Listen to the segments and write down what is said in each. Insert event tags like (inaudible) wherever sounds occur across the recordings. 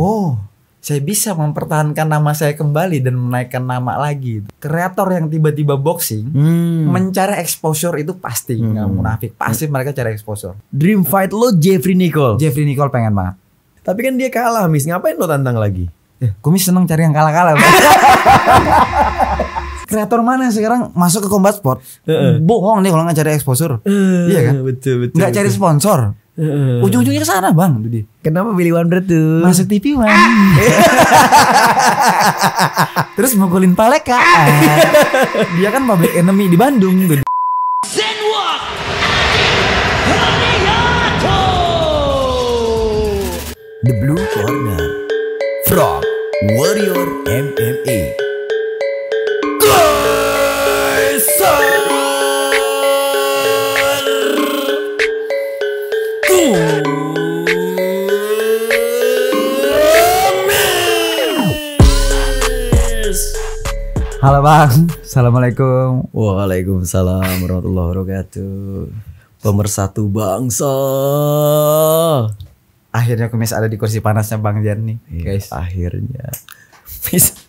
wow saya bisa mempertahankan nama saya kembali dan menaikkan nama lagi. Kreator yang tiba-tiba boxing hmm. mencari exposure itu pasti hmm. nggak munafik, pasti hmm. mereka cari exposure. Dream fight lo Jeffrey Nicole. Jeffrey Nicole pengen banget. Tapi kan dia kalah, Miss. Ngapain lo tantang lagi? Eh, kumis seneng cari yang kalah-kalah. (laughs) kreator mana sekarang masuk ke combat sport? Uh -uh. Bohong nih kalau nggak cari exposure. Uh, iya kan? Betul, betul. Nggak cari sponsor. Uh. Ujung-ujungnya ke sana bang Kenapa pilih Wonder tuh? Masuk TV bang. Ah! (laughs) Terus mukulin Paleka. Ah! (laughs) dia kan public enemy di Bandung tuh. The Blue Corner from Warrior MMA. Halo Bang, Assalamualaikum Waalaikumsalam warahmatullahi wabarakatuh Pemersatu bangsa Akhirnya kumis ada di kursi panasnya Bang Jan nih iya, guys Akhirnya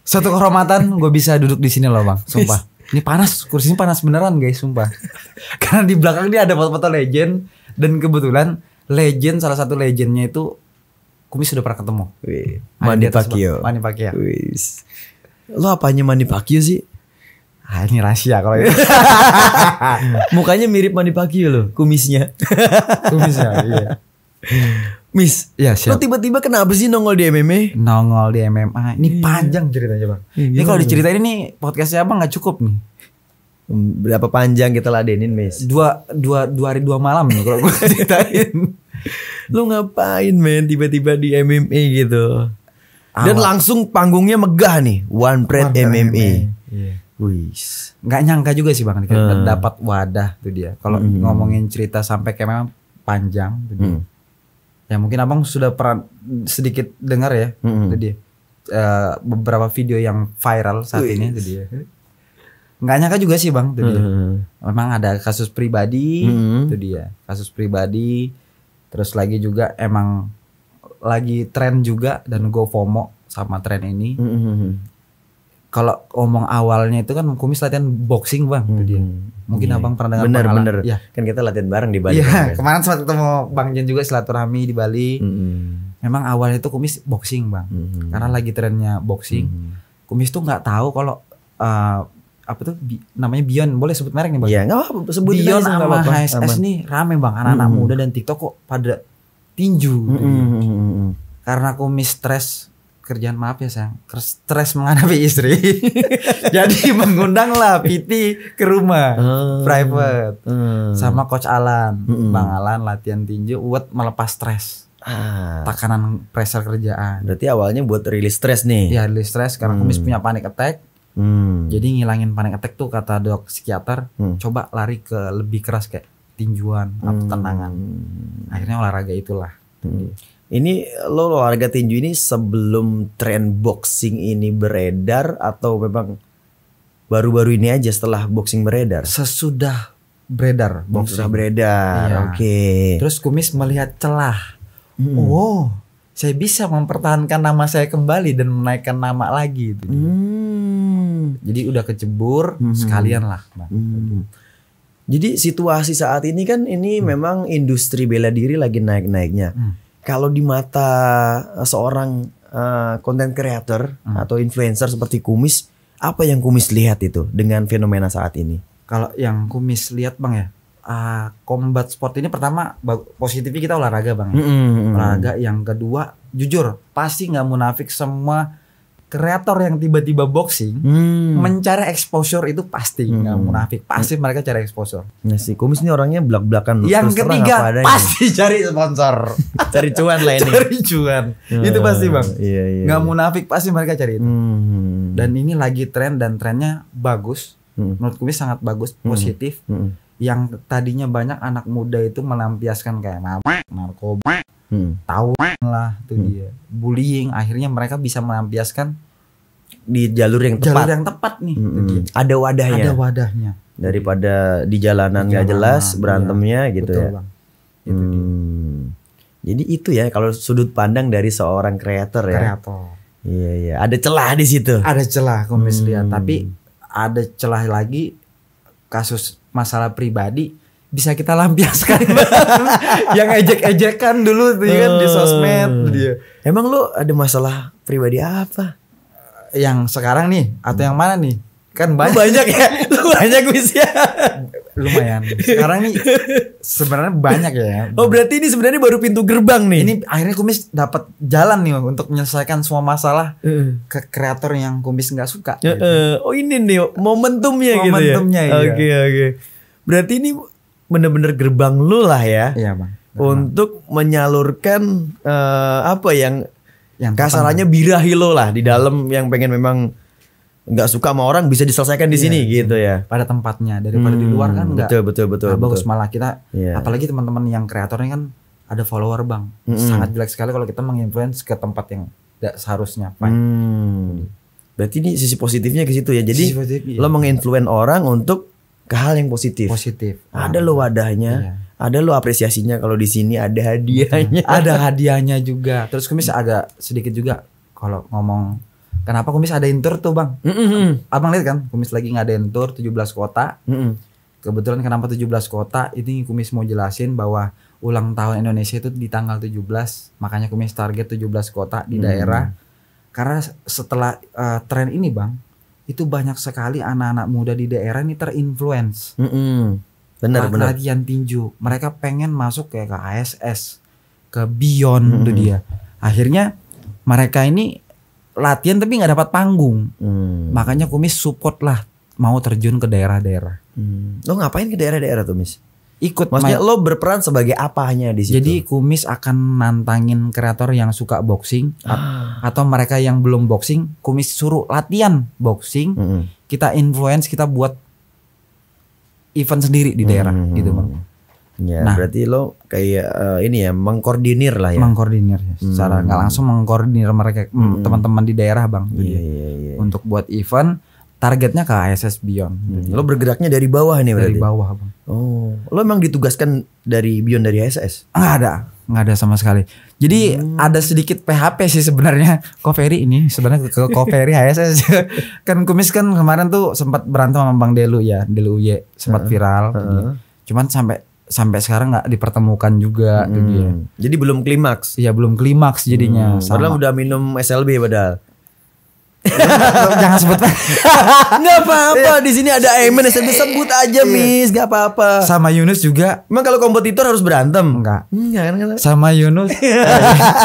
Suatu kehormatan gue bisa duduk di sini loh Bang, sumpah Ini panas, kursinya panas beneran guys, sumpah (laughs) Karena di belakang ini ada foto-foto legend Dan kebetulan legend, salah satu legendnya itu Kumis sudah pernah ketemu Wih, Mani Pakio Mani Pacquiao Lo apanya Manny Pacquiao sih? Ah, ini rahasia kalau itu. (laughs) Mukanya mirip mandi Pacquiao loh, kumisnya. (laughs) kumisnya, iya. Miss, ya siap. Lo tiba-tiba kenapa sih nongol di MMA? Nongol di MMA. Ini iya. panjang ceritanya bang. Yeah, ini kalau diceritain ini podcastnya abang nggak cukup nih. Hmm, berapa panjang kita ladenin, Miss? Dua dua dua hari dua malam nih kalau gue (laughs) ceritain. Lo ngapain men tiba-tiba di MMA gitu? Dan langsung panggungnya megah nih, One Pride MMA. Yeah. Wis. Gak nyangka juga sih Bang uh. Eh. dapat wadah tuh dia. Kalau hmm. ngomongin cerita sampai kayak memang panjang tuh dia. Mm. Ya mungkin Abang sudah pernah sedikit dengar ya hmm. tuh dia. Uh, beberapa video yang viral saat Wih. ini tuh dia. Gak nyangka juga sih Bang tuh hmm. dia. Mm-hmm. Memang ada kasus pribadi hmm. tuh dia. Kasus pribadi terus lagi juga emang lagi tren juga dan gue FOMO sama tren ini. Mm -hmm. Kalau omong awalnya itu kan kumis latihan boxing bang, mm -hmm. dia. Hmm. Mungkin yeah. Iya. abang pernah dengar. Bener pengalaman. bener. Ya. Kan kita latihan bareng di Bali. Iya. Kan? Kemarin sempat ketemu bang Jen juga silaturahmi di Bali. Mm -hmm. Memang awalnya itu kumis boxing bang, mm -hmm. karena lagi trennya boxing. Mm -hmm. Kumis tuh nggak tahu kalau uh, apa tuh bi namanya Bion boleh sebut merek nih bang? Iya nggak apa-apa sebut Bion sama HSS nih rame bang anak-anak mm -hmm. muda dan TikTok kok pada tinju mm -hmm. karena aku mistres kerjaan maaf ya sayang stress menghadapi istri (laughs) jadi (laughs) mengundang lah PT ke rumah oh, private ah. sama coach Alan hmm. bang Alan latihan tinju buat melepas stres ah. tekanan pressure kerjaan berarti awalnya buat rilis stress nih ya rilis stress karena hmm. kumis punya panic attack hmm. jadi ngilangin panic attack tuh kata dok psikiater hmm. coba lari ke lebih keras kayak tinjuan hmm. atau tenangan. Akhirnya olahraga itulah. Hmm. Ini lo olahraga tinju ini sebelum tren boxing ini beredar atau memang baru-baru ini aja setelah boxing beredar? Sesudah beredar boxing. Sesudah beredar. Iya. Oke. Okay. Terus Kumis melihat celah. Hmm. Wow, oh, saya bisa mempertahankan nama saya kembali dan menaikkan nama lagi. Hmm. Jadi udah kecebur hmm. sekalian lah. Hmm. Jadi situasi saat ini kan ini hmm. memang industri bela diri lagi naik-naiknya. Hmm. Kalau di mata eh, seorang konten eh, uh, creator hmm. atau influencer seperti Kumis, apa yang Kumis lihat itu dengan fenomena saat ini? Kalau yang Kumis lihat bang ya, uh, combat sport ini pertama positifnya kita olahraga bang, ya. hmm. olahraga. Yang kedua jujur pasti nggak munafik semua kreator yang tiba-tiba boxing hmm. mencari exposure itu pasti hmm. nggak munafik pasti hmm. mereka cari exposure ya sih kumis ini orangnya belak belakan yang ketiga pasti cari sponsor (laughs) cari cuan lah ini cari cuan hmm. itu pasti bang iya, iya, nggak iya. munafik pasti mereka cari itu hmm. dan ini lagi tren dan trennya bagus hmm. menurut kumis sangat bagus hmm. positif hmm. yang tadinya banyak anak muda itu melampiaskan kayak narkoba hmm. tahu lah tuh hmm. dia bullying akhirnya mereka bisa melampiaskan di jalur yang tepat jalur yang tepat nih hmm. hmm. tuh ada wadahnya ada wadahnya daripada di jalanan nggak jelas iya. berantemnya iya. gitu Betul, ya bang. hmm. jadi itu ya kalau sudut pandang dari seorang kreator ya kreator iya iya ada celah di situ ada celah komis hmm. tapi ada celah lagi kasus masalah pribadi bisa kita lampiaskan (laughs) yang ejek-ejekan dulu tuh ya kan di sosmed hmm. dia. Emang lu ada masalah pribadi apa? Yang sekarang nih atau yang mana nih? Kan banyak. banyak ya. (laughs) banyak wis ya? Lumayan. Sekarang nih sebenarnya banyak ya. Oh, berarti ini sebenarnya baru pintu gerbang nih. Ini akhirnya Kumis dapat jalan nih untuk menyelesaikan semua masalah uh. ke kreator yang Kumis nggak suka. Uh, gitu. oh, ini nih momentumnya, momentumnya gitu ya. Momentumnya ya. Oke, oke. Berarti ini bener-bener gerbang lu lah ya. Iya bang. Untuk menyalurkan uh, apa yang, yang kasarannya birahi lo lah di dalam yang pengen memang nggak suka sama orang bisa diselesaikan di iya, sini gitu ya. Pada tempatnya daripada hmm, di luar kan hmm, nggak. Betul betul betul. Nah, betul. bagus malah kita yeah. apalagi teman-teman yang kreatornya kan ada follower bang. Mm -hmm. Sangat jelek sekali kalau kita menginfluence ke tempat yang tidak seharusnya. baik Hmm. Berarti ini sisi positifnya ke situ ya. Jadi positif, iya. lo menginfluence orang untuk ke hal yang positif. Positif. Ada lo iya. wadahnya, iya. ada lo apresiasinya kalau di sini ada hadiahnya. (laughs) ada hadiahnya juga. Terus kumis ada sedikit juga kalau ngomong kenapa kumis ada intur tuh, Bang? Mm -hmm. Abang lihat kan, kumis lagi nggak ngadain tour 17 kota. Mm -hmm. Kebetulan kenapa 17 kota? Ini kumis mau jelasin bahwa ulang tahun Indonesia itu di tanggal 17. Makanya kumis target 17 kota di mm. daerah. Karena setelah uh, tren ini, Bang, itu banyak sekali anak-anak muda di daerah ini terinfluence. Mm -hmm. Benar, benar. Latihan tinju, mereka pengen masuk kayak ke ASS, ke Beyond mm -hmm. itu dia. Akhirnya mereka ini latihan tapi nggak dapat panggung. Mm. Makanya Kumis support lah mau terjun ke daerah-daerah. Mm. Lo ngapain ke daerah-daerah tuh, Miss? ikut maksudnya lo berperan sebagai apa apanya di situ jadi kumis akan nantangin kreator yang suka boxing ah. atau mereka yang belum boxing kumis suruh latihan boxing mm -hmm. kita influence kita buat event sendiri di daerah mm -hmm. gitu bang Ya, nah, berarti lo kayak uh, ini ya mengkoordinir lah ya. Mengkoordinir ya, secara mm. nggak langsung mengkoordinir mereka mm, teman-teman hmm. di daerah bang. Iya, iya, iya. Untuk buat event targetnya ke ISS Beyond. Hmm. Lo bergeraknya dari bawah nih berarti? Dari bawah bang. Oh, lo emang ditugaskan dari Beyond dari ISS? Enggak ada, enggak ada sama sekali. Jadi hmm. ada sedikit PHP sih sebenarnya (laughs) Koferi ini sebenarnya ke Koferi ISS (laughs) kan kumis kan kemarin tuh sempat berantem sama Bang Delu ya Delu Y sempat viral. Uh, Cuman sampai sampai sekarang nggak dipertemukan juga gitu hmm. gitu ya. Jadi belum klimaks. Iya belum klimaks jadinya. Hmm. Padahal udah minum SLB padahal. Jangan sebut (laughs) Gak apa-apa di sini ada Aiman saya sebut aja iya. Miss Gak apa-apa Sama Yunus juga Emang kalau kompetitor harus berantem Enggak Enggak kan, kan? Sama Yunus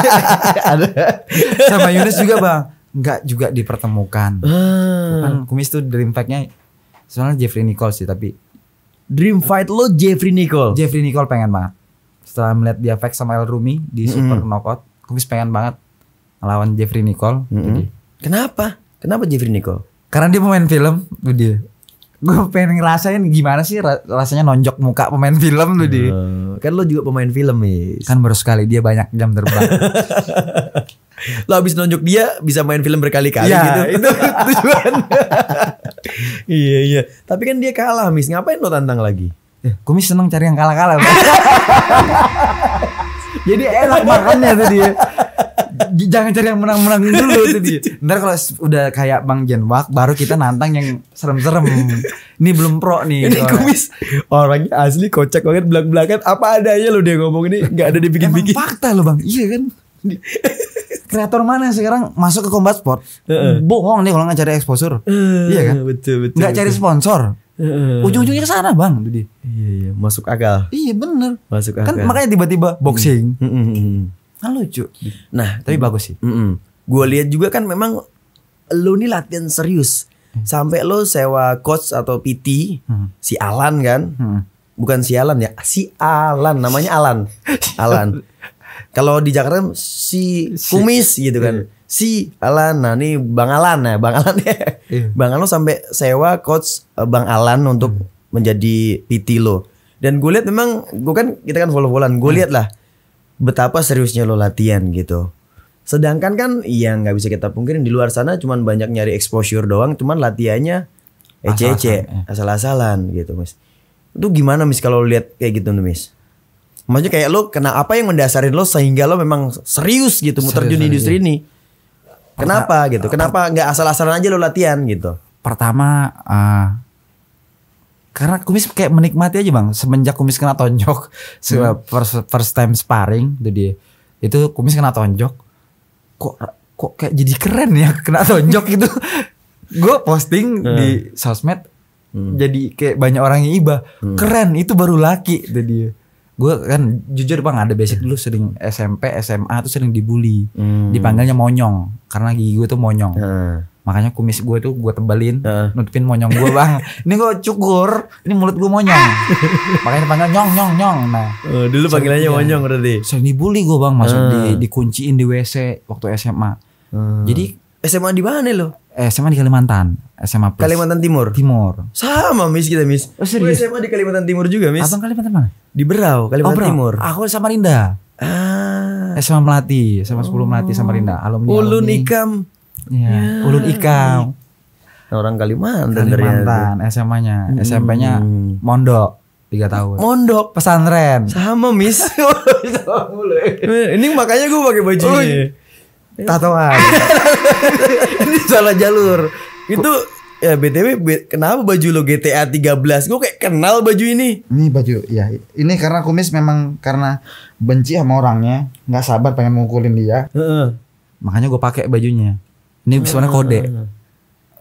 (laughs) Sama Yunus juga bang Enggak juga dipertemukan ah. Kan kumis tuh dream fightnya Soalnya Jeffrey Nicole sih tapi Dream fight lo Jeffrey Nicole Jeffrey Nicole pengen banget Setelah melihat dia fight sama El Rumi Di Super Knockout Kumis pengen banget Ngelawan Jeffrey Nicole Jadi Kenapa? Kenapa Jeffrey Nicole? Karena dia pemain film, tuh dia. Gue pengen ngerasain gimana sih rasanya nonjok muka pemain film tuh dia. Hmm, kan lo juga pemain film nih. Kan baru sekali dia banyak jam terbang. lo (laughs) abis nonjok dia bisa main film berkali-kali ya, gitu. itu (laughs) tujuan. (laughs) iya iya. Tapi kan dia kalah mis. Ngapain lo tantang lagi? Eh, kumis seneng cari yang kalah-kalah. Jadi enak makannya tuh dia jangan cari yang menang-menang dulu tadi. (laughs) dia. Ntar kalau udah kayak Bang Jenwak baru kita nantang yang serem-serem. Ini belum pro nih. Ini kumis. Orangnya asli kocak banget belak-belakan apa adanya lo dia ngomong ini nggak ada dibikin-bikin. Emang fakta lo Bang. Iya kan? (laughs) kreator mana sekarang masuk ke Combat Sport? Uh-uh. Bohong nih kalau nggak cari eksposur. Uh, iya kan? Betul betul. Nggak cari sponsor. Uh, Ujung-ujungnya ke sana, Bang, Iya, iya, masuk akal. Iya, bener Masuk kan akal. Kan makanya tiba-tiba boxing. Mm. Mm-hmm. Nah, lucu. Iya. Nah, tapi bagus sih. Mm -mm. Gue lihat juga kan memang lo nih latihan serius. Hmm. Sampai lo sewa coach atau PT, hmm. si Alan kan. Hmm. Bukan si Alan ya, si Alan namanya Alan. (laughs) Alan. Kalau di Jakarta si, Kumis gitu kan. Iya. Si Alan, nah ini Bang Alan ya, Bang Alan (laughs) ya. Bang Alan sampai sewa coach eh, Bang Alan untuk hmm. menjadi PT lo. Dan gue lihat memang gue kan kita kan follow-followan, gue hmm. lihat lah betapa seriusnya lo latihan gitu. Sedangkan kan yang nggak bisa kita pungkirin di luar sana cuman banyak nyari exposure doang, cuman latihannya ece-ece, asal-asalan, ya. gitu, Mas. Itu gimana Mis kalau lihat kayak gitu Mis? Maksudnya kayak lo kena apa yang mendasarin lo sehingga lo memang serius gitu muter terjun di industri ini? Kenapa gitu? Kenapa nggak asal-asalan aja lo latihan gitu? Pertama uh, karena kumis kayak menikmati aja bang semenjak kumis kena tonjok hmm. first, first time sparring itu dia itu kumis kena tonjok kok kok kayak jadi keren ya (laughs) kena tonjok gitu gue posting hmm. di sosmed hmm. jadi kayak banyak orang yang iba hmm. keren itu baru laki itu dia gue kan jujur bang ada basic dulu sering SMP SMA tuh sering dibully hmm. dipanggilnya monyong karena gigi gue tuh monyong hmm makanya kumis gue tuh gue tebalin uh. nutupin monyong gue bang ini gue cukur ini mulut gue monyong (laughs) makanya dipanggil nyong nyong nyong nah uh, dulu panggilannya monyong berarti sering dibully gue bang masuk uh. di dikunciin di wc waktu SMA uh. jadi SMA di mana lo SMA di Kalimantan SMA Plus. Kalimantan Timur Timur sama mis kita mis oh, serius? Gue SMA di Kalimantan Timur juga mis abang Kalimantan mana di Berau Kalimantan oh, Berau. Timur aku rinda ah. SMA Melati, SMA 10 oh. Melati Rinda. alumni. Ulun oh, alumni. Ikam Yeah. Ya. Ulun Ikam nah, orang Kalimantan Kalimantan SMA-nya hmm. SMP-nya Mondok tiga tahun Mondok pesantren sama miss (laughs) oh, ini makanya gue pakai baju oh, ini iya. tatoan (laughs) ini salah jalur itu ya btw kenapa baju lo GTA 13 gue kayak kenal baju ini ini baju ya ini karena kumis memang karena benci sama orangnya nggak sabar pengen mukulin dia uh -uh. makanya gue pakai bajunya ini sebenarnya kode. Iya, iya, iya.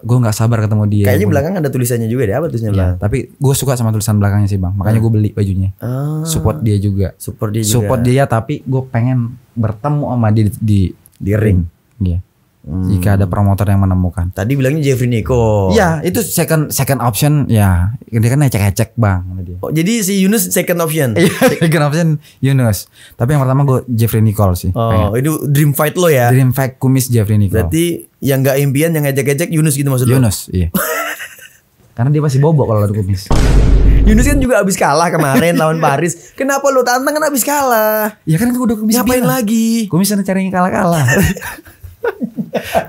Gue gak sabar ketemu dia. Kayaknya belakang ada tulisannya juga deh apa tulisannya belakang. Tapi gue suka sama tulisan belakangnya sih bang. Makanya gue beli bajunya. Ah, support dia juga. Support dia juga. Support dia tapi gue pengen bertemu sama dia di, di, di ring. Iya. Hmm. Jika ada promotor yang menemukan. Tadi bilangnya Jeffrey Nico. Iya, itu second second option ya. ini kan ngecek ngecek bang. Oh, jadi si Yunus second option. (laughs) Iya, second option Yunus. Tapi yang pertama gue Jeffrey Nicole sih. Oh, itu dream fight lo ya. Dream fight kumis Jeffrey Nicole. Berarti yang gak impian yang ngecek ngecek Yunus gitu maksudnya. Yunus, lo? iya. (laughs) Karena dia pasti bobok kalau ada kumis. Yunus kan juga abis kalah kemarin lawan Paris. Kenapa lo tantang kan abis kalah? Ya kan udah kumis Ngapain bilang. lagi? Kumis sana caranya kalah-kalah. (laughs)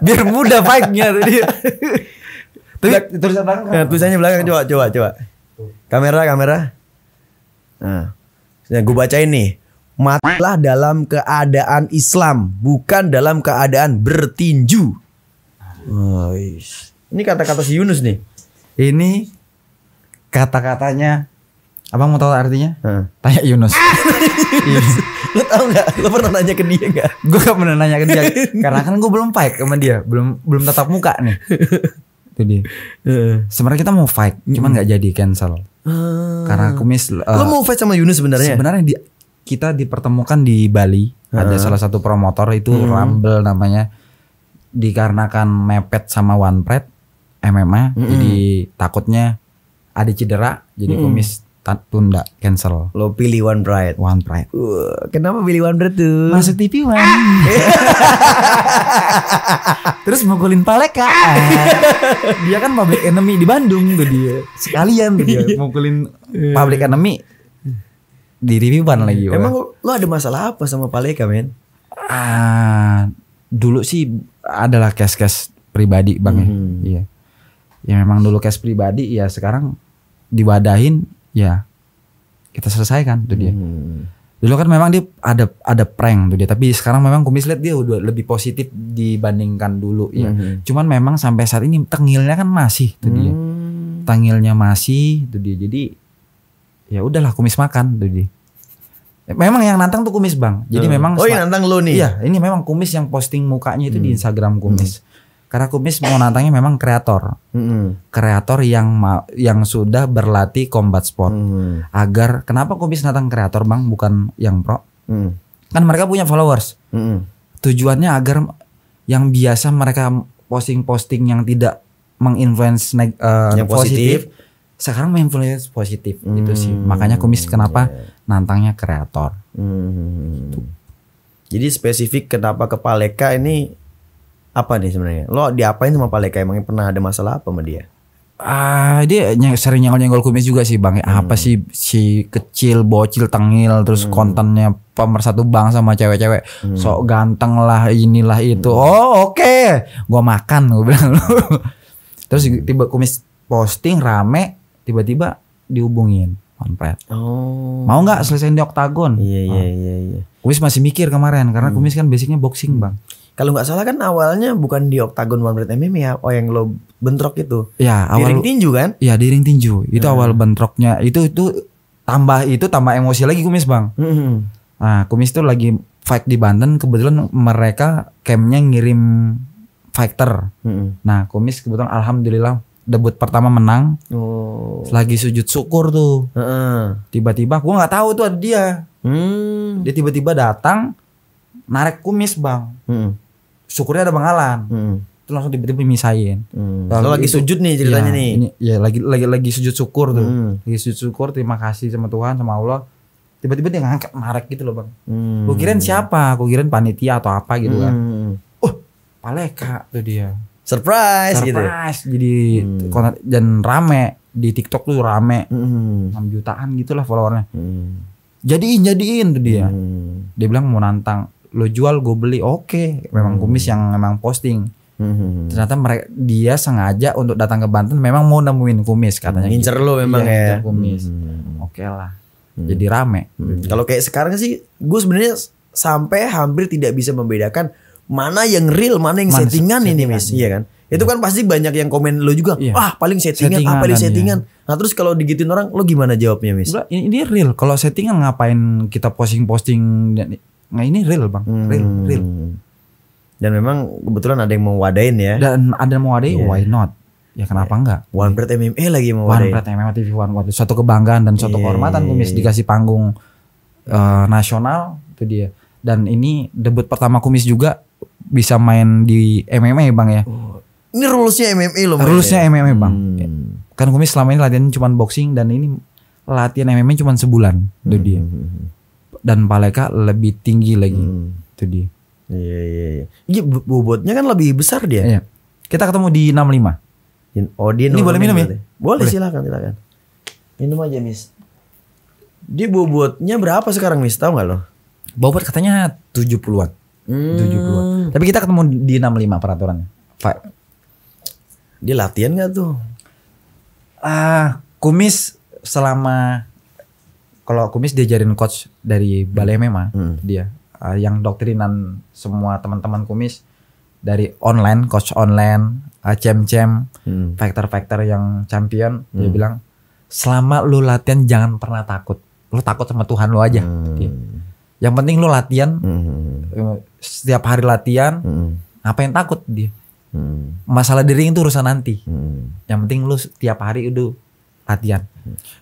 biar mudah baiknya tadi. Tapi belakang. Nah, tulisannya belakang coba coba coba. Kamera kamera. Nah. nah gue bacain nih. Matilah dalam keadaan Islam, bukan dalam keadaan bertinju. Oh, is. ini kata-kata si Yunus nih. Ini kata-katanya Abang mau tahu artinya? Hmm. Tanya Yunus. (laughs) Iya lo tau nggak lo pernah nanya ke dia nggak (laughs) gue gak pernah nanya ke dia (laughs) karena kan gue belum fight sama dia belum belum tatap muka nih itu dia sebenarnya kita mau fight cuman nggak jadi cancel hmm. karena kumis uh, lo mau fight sama Yunus sebenarnya sebenarnya di, kita dipertemukan di Bali hmm. ada salah satu promotor itu hmm. Rumble namanya dikarenakan mepet sama one pred MMA mm -hmm. jadi takutnya ada cedera jadi mm -hmm. kumis tunda cancel lo pilih One Pride One Pride uh, kenapa pilih One Pride tuh masuk TV One ah. (laughs) terus mukulin Paleka (laughs) dia kan public enemy di Bandung tuh dia sekalian tuh dia (laughs) mukulin iya. public enemy di TV One lagi emang lo, lo ada masalah apa sama Paleka men ah dulu sih adalah case-case pribadi bang ya. -hmm. ya. Iya. Ya memang dulu case pribadi ya sekarang diwadahin ya kita selesaikan tuh dia. Hmm. Dulu kan memang dia ada ada prank tuh dia, tapi sekarang memang kumis lihat dia udah lebih positif dibandingkan dulu ya. Hmm. Cuman memang sampai saat ini tengilnya kan masih tuh hmm. dia. Tengilnya masih tuh dia. Jadi ya udahlah kumis makan tuh dia. Memang yang nantang tuh kumis bang. Jadi hmm. memang. Oh yang nantang lo nih. Iya, ini memang kumis yang posting mukanya itu hmm. di Instagram kumis. Hmm. Karena Kumis mau nantangnya memang kreator, mm-hmm. kreator yang ma- yang sudah berlatih combat sport. Mm-hmm. Agar kenapa Kumis nantang kreator bang, bukan yang pro? Mm-hmm. Kan mereka punya followers. Mm-hmm. Tujuannya agar yang biasa mereka posting-posting yang tidak menginfluence neg- uh, positif, positif sekarang menginfluence positif mm-hmm. gitu sih. Makanya Kumis kenapa yeah. Iya. nantangnya kreator. Mm-hmm. Jadi spesifik kenapa Paleka ini apa nih sebenarnya? Lo diapain sama Pak Leka? Emangnya pernah ada masalah apa sama dia? Ah, dia ny sering nyenggol-nyenggol kumis juga sih bang. Hmm. Apa sih si kecil bocil tengil terus hmm. kontennya pemersatu bang sama cewek-cewek. Hmm. Sok ganteng lah inilah itu. Hmm. Oh oke, okay. gua makan gua bilang (laughs) terus tiba kumis posting rame, tiba-tiba dihubungin konpret. Oh. Mau nggak selesai di oktagon? Iya iya ah. iya. iya. Kumis masih mikir kemarin karena hmm. kumis kan basicnya boxing bang kalau nggak salah kan awalnya bukan di Octagon One Red MMA ya, oh yang lo bentrok itu. Ya, awal di ring tinju kan? Iya, di ring tinju. Itu hmm. awal bentroknya. Itu itu tambah itu tambah emosi lagi kumis, Bang. -hmm. Nah, kumis itu lagi fight di Banten kebetulan mereka campnya ngirim fighter. -hmm. Nah, kumis kebetulan alhamdulillah debut pertama menang. Oh. Lagi sujud syukur tuh. Tiba-tiba gua nggak tahu tuh ada dia. Hmm. Dia tiba-tiba datang narik kumis, Bang. -hmm syukurnya ada Bang Alan. Hmm. Itu langsung tiba-tiba misahin. Hmm. Lalu Lo lagi itu, sujud nih ceritanya ya, nih. Ini, ya lagi lagi lagi sujud syukur tuh. Hmm. Lagi sujud syukur terima kasih sama Tuhan sama Allah. Tiba-tiba dia ngangkat marek gitu loh Bang. Hmm. Gue kirain siapa? Gue kirain panitia atau apa gitu kan. hmm. kan. Oh, Paleka tuh dia. Surprise, gitu. Surprise gitu. jadi hmm. dan rame di TikTok tuh rame. Hmm. 6 jutaan gitulah followernya. Hmm. Jadiin jadiin tuh dia. Hmm. Dia bilang mau nantang lo jual gue beli oke okay. memang hmm. kumis yang memang posting hmm. hmm, hmm. ternyata mereka dia sengaja untuk datang ke Banten memang mau nemuin kumis katanya ngincer gitu. lo memang iya, ya, ya kumis hmm. oke okay lah hmm. jadi rame hmm. kalau kayak sekarang sih gue sebenarnya sampai hampir tidak bisa membedakan mana yang real mana yang mana settingan, settingan ini mis iya, iya kan itu kan pasti banyak yang komen lo juga iya. ah paling settingan, settingan apa paling iya. settingan iya. nah terus kalau digituin orang lo gimana jawabnya mis ini, ini real kalau settingan ngapain kita posting posting Nah ini real bang, real, hmm. real. Dan memang kebetulan ada yang mau wadain ya. Dan ada yang mau wadain, yeah. why not? Ya kenapa yeah. enggak? One Breath MMA lagi mau wadain. One Breath MMA TV One Breath. Suatu kebanggaan dan suatu yeah. Iya, kehormatan iya, Kumis iya. dikasih panggung uh, nasional itu dia. Dan ini debut pertama Kumis juga bisa main di MMA bang ya. Oh, ini rulesnya MMA loh. Rulesnya ya. MMA bang. Hmm. Ya, kan Kumis selama ini latihan cuma boxing dan ini latihan MMA cuma sebulan itu dia. Hmm, hmm, hmm, dan Paleka lebih tinggi lagi. Hmm. Itu dia. Iya iya iya. Ini bobotnya kan lebih besar dia. Iya. Kita ketemu di 65. In, oh, dia Ini boleh minum ya? Boleh, boleh silakan silakan. Minum aja, Miss. Dia bobotnya berapa sekarang, Miss? Tahu nggak lo? Bobot katanya 70-an. Hmm. 70-an. Tapi kita ketemu di 65 peraturannya. Pak. Dia latihan nggak tuh? Ah, uh, kumis selama kalau kumis diajarin coach dari Balai hmm. Mema hmm. dia uh, yang doktrinan semua teman-teman kumis dari online coach online uh, ah, cem cem hmm. factor factor yang champion hmm. dia bilang selama lu latihan jangan pernah takut lu takut sama Tuhan lu aja hmm. yang penting lu latihan hmm. setiap hari latihan hmm. apa yang takut dia hmm. masalah diri itu urusan nanti hmm. yang penting lu setiap hari udah latihan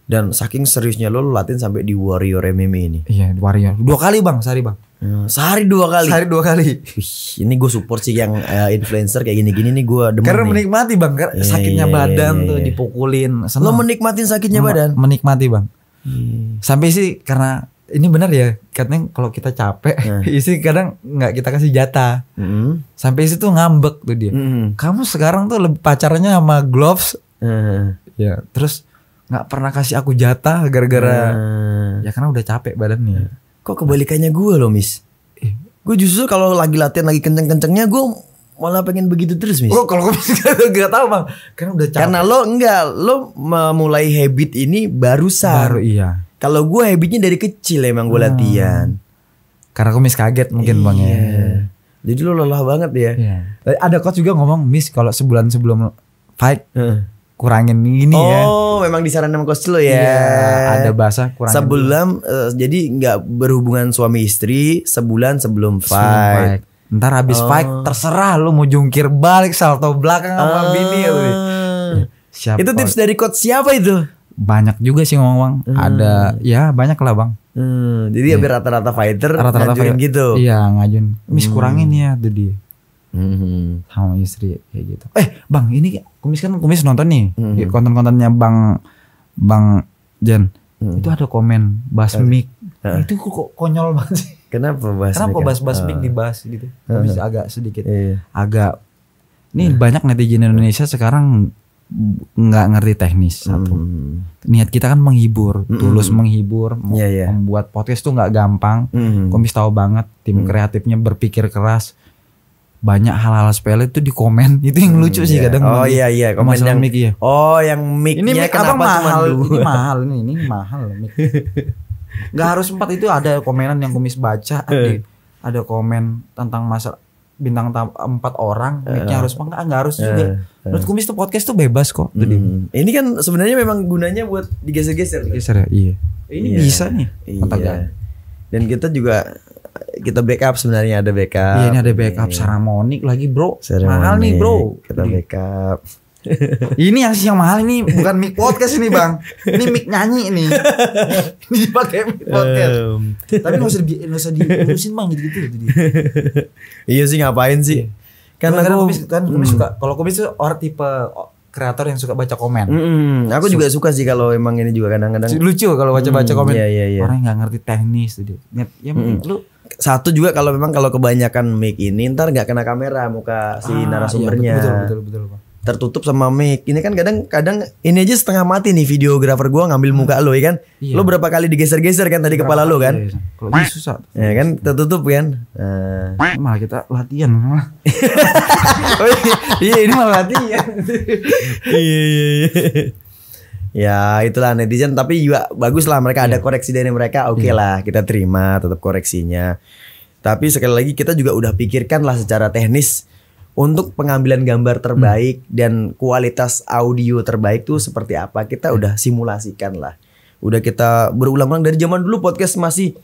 dan saking seriusnya lo, lo latihan sampai di Warrior MMA ini. Iya, Warrior. Dua kali bang, sehari bang. Hmm, sehari dua kali. Sehari dua kali. Wih, ini gue support sih yang uh, influencer kayak gini-gini nih gue demen. Karena nih. menikmati bang, karena yeah, sakitnya yeah, iya, badan yeah, yeah, tuh iya. dipukulin. Senang. Lo menikmatin sakitnya Men badan? Menikmati bang. Hmm. Sampai sih karena ini benar ya katanya kalau kita capek hmm. (laughs) isi kadang nggak kita kasih jatah hmm. sampai isi tuh ngambek tuh dia hmm. kamu sekarang tuh pacarnya sama gloves hmm. ya terus nggak pernah kasih aku jatah gara-gara hmm. ya karena udah capek badannya kok kebalikannya gue loh mis eh. gue justru kalau lagi latihan lagi kenceng-kencengnya gue malah pengen begitu terus mis oh kalau gue (laughs) nggak tahu bang karena udah capek karena lo enggak lo memulai habit ini baru baru iya kalau gue habitnya dari kecil emang gue hmm. latihan karena aku mis kaget mungkin iya. bang ya iya. jadi lo lelah banget ya iya. Eh, ada kok juga ngomong mis kalau sebulan sebelum fight hmm kurangin ini oh, ya. Oh, memang disarankan sama coach lo ya. Iya, ada bahasa kurangin. Sebelum uh, eh, jadi nggak berhubungan suami istri sebulan sebelum fight. Sebelum fight. Ntar habis oh. fight terserah lo mau jungkir balik salto belakang sama ah. bini ya. Siapa? Itu tips dari coach siapa itu? Banyak juga sih ngomong Hmm. Ada ya banyak lah bang. Hmm, jadi yeah. Iya. rata-rata fighter rata-rata ngajuin fighter, gitu. Iya ngajuin. mis hmm. kurangin ya tuh dia hmm. sama istri kayak gitu eh bang ini kumis kan kumis nonton nih hmm. konten-kontennya bang bang mm hmm. itu ada komen basmi mik itu kok konyol banget sih kenapa basmi kenapa ya? Bas basmi mik dibahas gitu kumis agak sedikit yeah. Iya. agak ini uh. Iya. banyak netizen Indonesia sekarang nggak ngerti teknis satu mm. niat kita kan menghibur mm. tulus menghibur yeah, yeah. membuat podcast tuh nggak gampang mm. Mm-hmm. komis tahu banget tim mm. kreatifnya berpikir keras banyak hal-hal sepele itu di komen (laughs) itu yang lucu hmm, sih yeah. kadang oh iya iya komen yang mic ya oh yang mic ini mic kenapa mahal (laughs) ini mahal ini ini mahal mic (laughs) nggak harus empat itu ada komenan yang kumis baca eh. ada, ada komen tentang masalah bintang empat orang eh. micnya uh, harus enggak nggak harus uh, juga menurut kumis tuh podcast tuh bebas kok hmm. ini kan sebenarnya memang gunanya buat digeser-geser digeser ya iya, iya. ini iya, bisa nih iya. dan kita juga kita backup sebenarnya ada backup. Iya ini ada backup ini. Iya. Saramonik lagi bro. Saramonik, mahal nih bro. Kita backup. (laughs) ini yang sih yang mahal ini bukan mic podcast ini bang. Ini mic nyanyi (laughs) ini. ini pakai mic podcast. Tapi nggak usah di nggak usah diurusin bang gitu gitu. jadi (laughs) iya sih ngapain sih? Iya. kan aku, komis, kan komis hmm. suka kalau komis tuh orang tipe kreator yang suka baca komen. Mm Aku juga suka sih kalau emang ini juga kadang-kadang lucu kalau baca-baca hmm, komen. Mm, iya, iya, iya. Orang nggak ngerti teknis tuh dia. Ya, mm lu satu juga kalau memang kalau kebanyakan mic ini ntar nggak kena kamera muka si ah, iya, narasumbernya. Iya, betul, betul, betul, betul, betul. Tertutup sama mic. Ini kan kadang-kadang ini aja setengah mati nih videografer gua ngambil hmm. muka lo ya kan. Iya. Lo berapa kali digeser-geser kan tadi kepala lo kan? Iya, kalau susah. Ya kan tertutup kan. Uh. Malah kita latihan malah. (laughs) oh, iya, iya, ini malah latihan. (laughs) iya iya iya ya itulah netizen tapi juga bagus lah mereka ada iya. koreksi dari mereka oke okay iya. lah kita terima tetap koreksinya tapi sekali lagi kita juga udah pikirkan lah secara teknis untuk pengambilan gambar terbaik hmm. dan kualitas audio terbaik tuh seperti apa kita hmm. udah simulasikan lah udah kita berulang-ulang dari zaman dulu podcast masih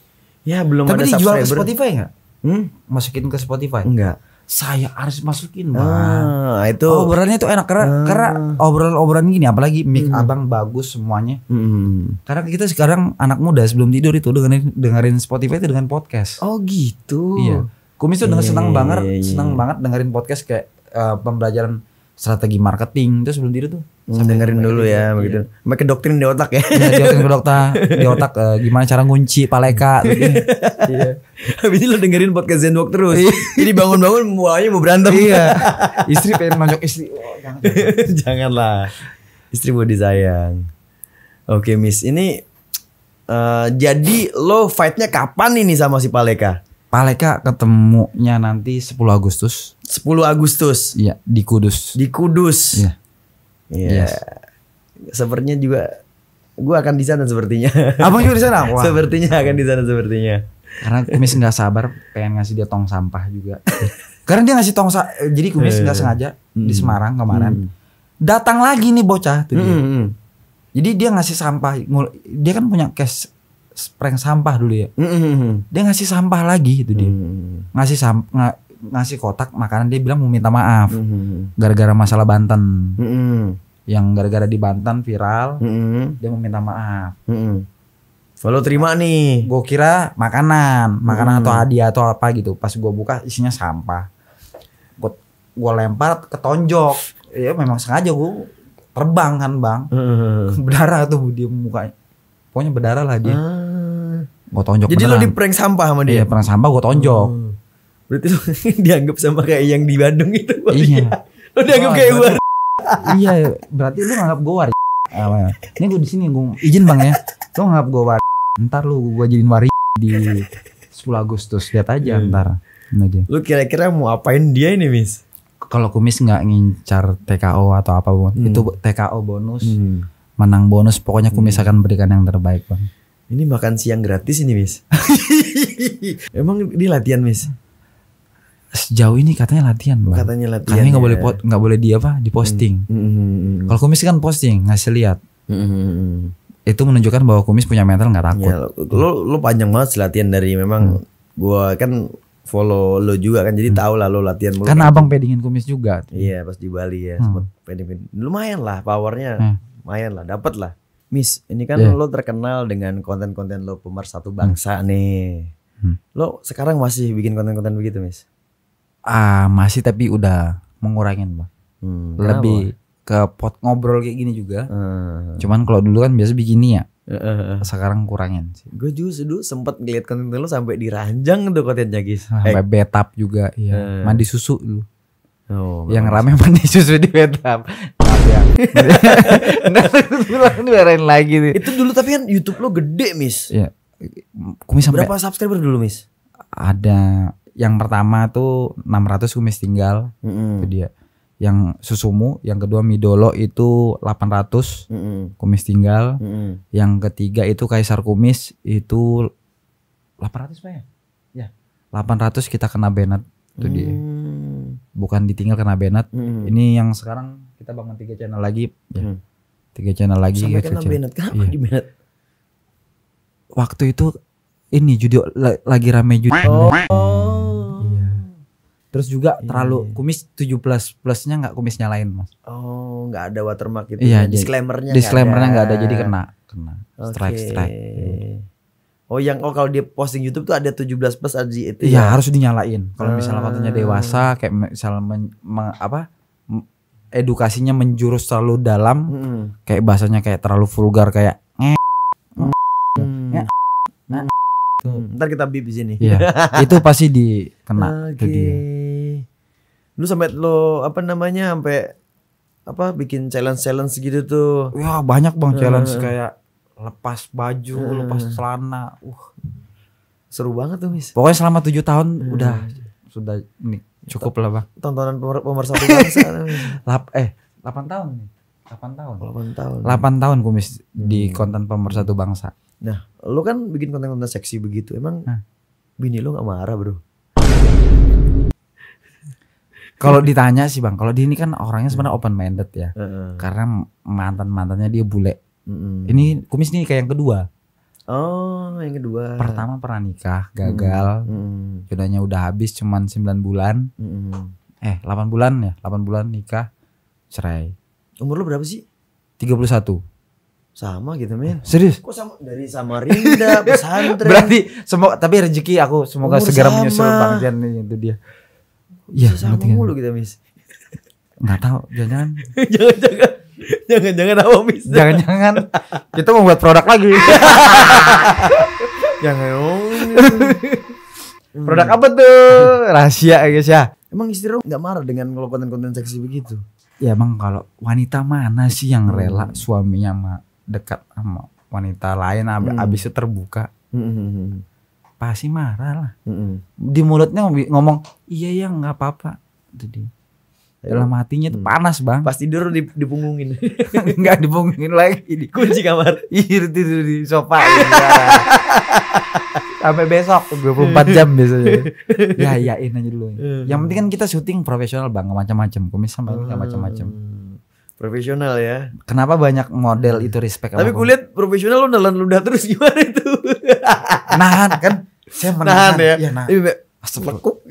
ya belum tapi ada dijual subscriber. ke Spotify nggak hmm? masukin ke Spotify enggak saya harus masukin mah, itu obrolannya tuh enak karena uh, ah. karena obrolan-obrolan gini apalagi mic hmm. abang bagus semuanya. Hmm. Karena kita sekarang anak muda sebelum tidur itu dengerin dengerin Spotify itu dengan podcast. Oh gitu. Iya. Kumis tuh dengan iya, senang iya, banget, iya, senang banget dengerin podcast kayak uh, pembelajaran strategi marketing itu sebelum tidur tuh hmm, dengerin dulu ya begitu. Iya. Make doktrin di otak ya. ya doktrin ke dokter di otak uh, (laughs) gimana cara ngunci paleka gitu. iya. Habis itu lo dengerin podcast Zendok terus. Iya. Jadi bangun-bangun mulanya mau berantem. Iya. Istri pengen nonjok istri. Oh, jangan. Janganlah. Istri mau disayang. Oke, Miss. Ini uh, jadi lo fightnya kapan ini sama si Paleka? Paleka ketemu ketemunya nanti 10 Agustus. 10 Agustus. Iya, di Kudus. Di Kudus. Iya. Iya. Yes. Sepertinya juga gue akan di sana sepertinya. Apa juga di sana? (laughs) sepertinya akan di sana sepertinya. Karena Kumis nggak sabar pengen ngasih dia tong sampah juga. Karena dia ngasih tong jadi Kumis nggak iya. sengaja hmm. di Semarang kemarin. Hmm. Datang lagi nih bocah tuh hmm, hmm, hmm. Jadi dia ngasih sampah, dia kan punya cash spreng sampah dulu ya. Mm-hmm. Dia ngasih sampah lagi itu dia. Mm-hmm. Ngasih sampah ngasih kotak makanan dia bilang mau minta maaf. Mm-hmm. Gara-gara masalah Banten. Mm-hmm. Yang gara-gara di Banten viral, mm-hmm. dia mau minta maaf. Mm-hmm. Lo terima nih. Gue kira makanan, makanan hmm. atau hadiah atau apa gitu. Pas gue buka isinya sampah. Gue lempar ke tonjok, Ya memang sengaja gue terbang kan bang. Hmm. (laughs) Berdarah tuh dia mukanya. Pokoknya berdarah lah dia. Hmm gue tonjok jadi beneran. lo di prank sampah sama dia iya prank sampah gue tonjok hmm. berarti lo (laughs) dianggap sama kayak yang di Bandung itu iya, iya. lo dianggap oh, kayak gue iya berarti lu nganggap gue war ah, ini gue di sini gue izin bang ya Lo nganggap gue war ntar lu gue jadiin war di 10 Agustus lihat aja hmm. ntar aja. lu kira-kira mau apain dia ini mis kalau kumis nggak ngincar TKO atau apa bu? hmm. itu TKO bonus hmm. menang bonus pokoknya kumis hmm. akan berikan yang terbaik bang ini makan siang gratis ini, Miss. (laughs) Emang ini latihan, Miss? Sejauh ini katanya latihan, Bang. Katanya latihan. Kami nggak ya. boleh nggak boleh di apa? Di posting. mm, Kalau kumis kan posting, ngasih lihat. Mm, -hmm. Itu menunjukkan bahwa kumis punya mental nggak takut. Ya, lo lo panjang banget latihan dari memang mm. gua kan follow lo juga kan jadi hmm. tau lah lo latihan mulu karena kan. abang pedingin kumis juga iya pas di Bali ya hmm. pedingin lumayan lah powernya hmm. lumayan lah dapat lah Miss, ini kan yeah. lo terkenal dengan konten-konten lo pemersatu hmm. bangsa hmm. nih. Hmm. Lo sekarang masih bikin konten-konten begitu, Miss? Ah, masih tapi udah mengurangin, mbak. Hmm, Lebih ke pot ngobrol kayak gini juga. Hmm. Cuman kalau dulu kan biasa begini ya. Uh, sekarang kurangin sih. Gue juga dulu sempet ngeliat konten lo sampai diranjang tuh kontennya guys. Sampai eh. betap juga, iya. Uh. Mandi susu dulu. Oh, yang rame mandi susu di betap maaf ya. Enggak (laughs) bilang lagi nih. Itu dulu tapi kan YouTube lo gede, Miss. Iya. Kumis sampai Berapa subscriber dulu, Miss? Ada yang pertama tuh 600 kumis tinggal. Mm -hmm. Itu dia. Yang Susumu, yang kedua Midolo itu 800 mm -hmm. kumis tinggal. Mm -hmm. Yang ketiga itu Kaisar Kumis itu 800 apa ya? Ya. 800 kita kena banned. itu hmm. dia. Mm. Bukan ditinggal kena banned. Hmm. Ini yang sekarang kita bangun tiga channel lagi ya. tiga channel lagi sampai gitu, kena banned kenapa iya. di waktu itu ini judi lagi rame judi oh. Iya. iya. Terus juga iya. terlalu iya. kumis 7 plus plusnya nggak kumisnya lain mas. Oh nggak ada watermark gitu. Iya, ya. disclaimernya. Disclaimernya nggak ada. ada jadi kena kena strike okay. strike. Oh yang oh kalau dia posting YouTube tuh ada 17 plus aja itu. Iya ya? harus dinyalain. Kalau hmm. misalnya ah. waktunya dewasa kayak misalnya men, men, apa edukasinya menjurus terlalu dalam hmm. kayak bahasanya kayak terlalu vulgar kayak hmm. hmm, ntar kita bip di sini. Iya. (laughs) itu pasti dikena. Oke. Okay. Lu sampai lo apa namanya sampai apa bikin challenge challenge gitu tuh? Wah iya, banyak bang hmm. challenge uh, kayak lepas baju, uh, lepas celana. Uh seru banget tuh mis. Pokoknya selama tujuh tahun uh, udah sudah nih. Cukup lah bang. Tontonan pemersatu bangsa. (laughs) eh 8 tahun nih. 8 tahun. 8 tahun. 8 tahun kumis hmm. di konten pemersatu bangsa. Nah, lu kan bikin konten-konten seksi begitu. Emang nah. bini lu gak marah, Bro? kalau ditanya sih bang, kalau di ini kan orangnya sebenarnya hmm. open minded ya, uh karena mantan mantannya dia bule. Uh Ini kumis nih kayak yang kedua. Oh, yang kedua. Pertama pernah nikah, hmm. gagal. Hmm. Jodanya udah habis cuman 9 bulan. Hmm. Eh, 8 bulan ya, 8 bulan nikah, cerai. Umur lu berapa sih? 31. Sama gitu, men. Eh, serius? Kok sama dari Samarinda, (laughs) pesantren. Berarti semoga tapi rezeki aku semoga Umur segera sama. menyusul Bang Jan nih itu dia. Iya, sama kan? mulu kita, Mis. Enggak tahu, jangan-jangan. (laughs) jangan-jangan Jangan-jangan apa bisa? Jangan-jangan kita mau buat produk lagi. (laughs) Jangan. produk apa tuh? Rahasia ya, guys ya. Emang istri lo nggak marah dengan kalau konten seksi begitu? Ya emang kalau wanita mana sih yang rela suaminya sama dekat sama wanita lain ab hmm. abis itu terbuka? Hmm. hmm, hmm, hmm. Pasti marah lah. Hmm. Di mulutnya ngomong iya ya nggak apa-apa. Jadi dalam hmm. hatinya tuh hmm. panas bang pas tidur di, dipunggungin (laughs) nggak dipunggungin lagi di kunci kamar (laughs) iya tidur di sofa ya. (laughs) sampai besok 24 jam biasanya ya yain aja dulu hmm. yang penting kan kita syuting profesional bang nggak macam-macam kumis sama hmm. macam-macam profesional ya kenapa banyak model itu respect tapi kulihat profesional lu nelan ludah terus gimana itu nahan kan saya menahan ya. Iya, nahan, ya, ya nahan. Astagfirullah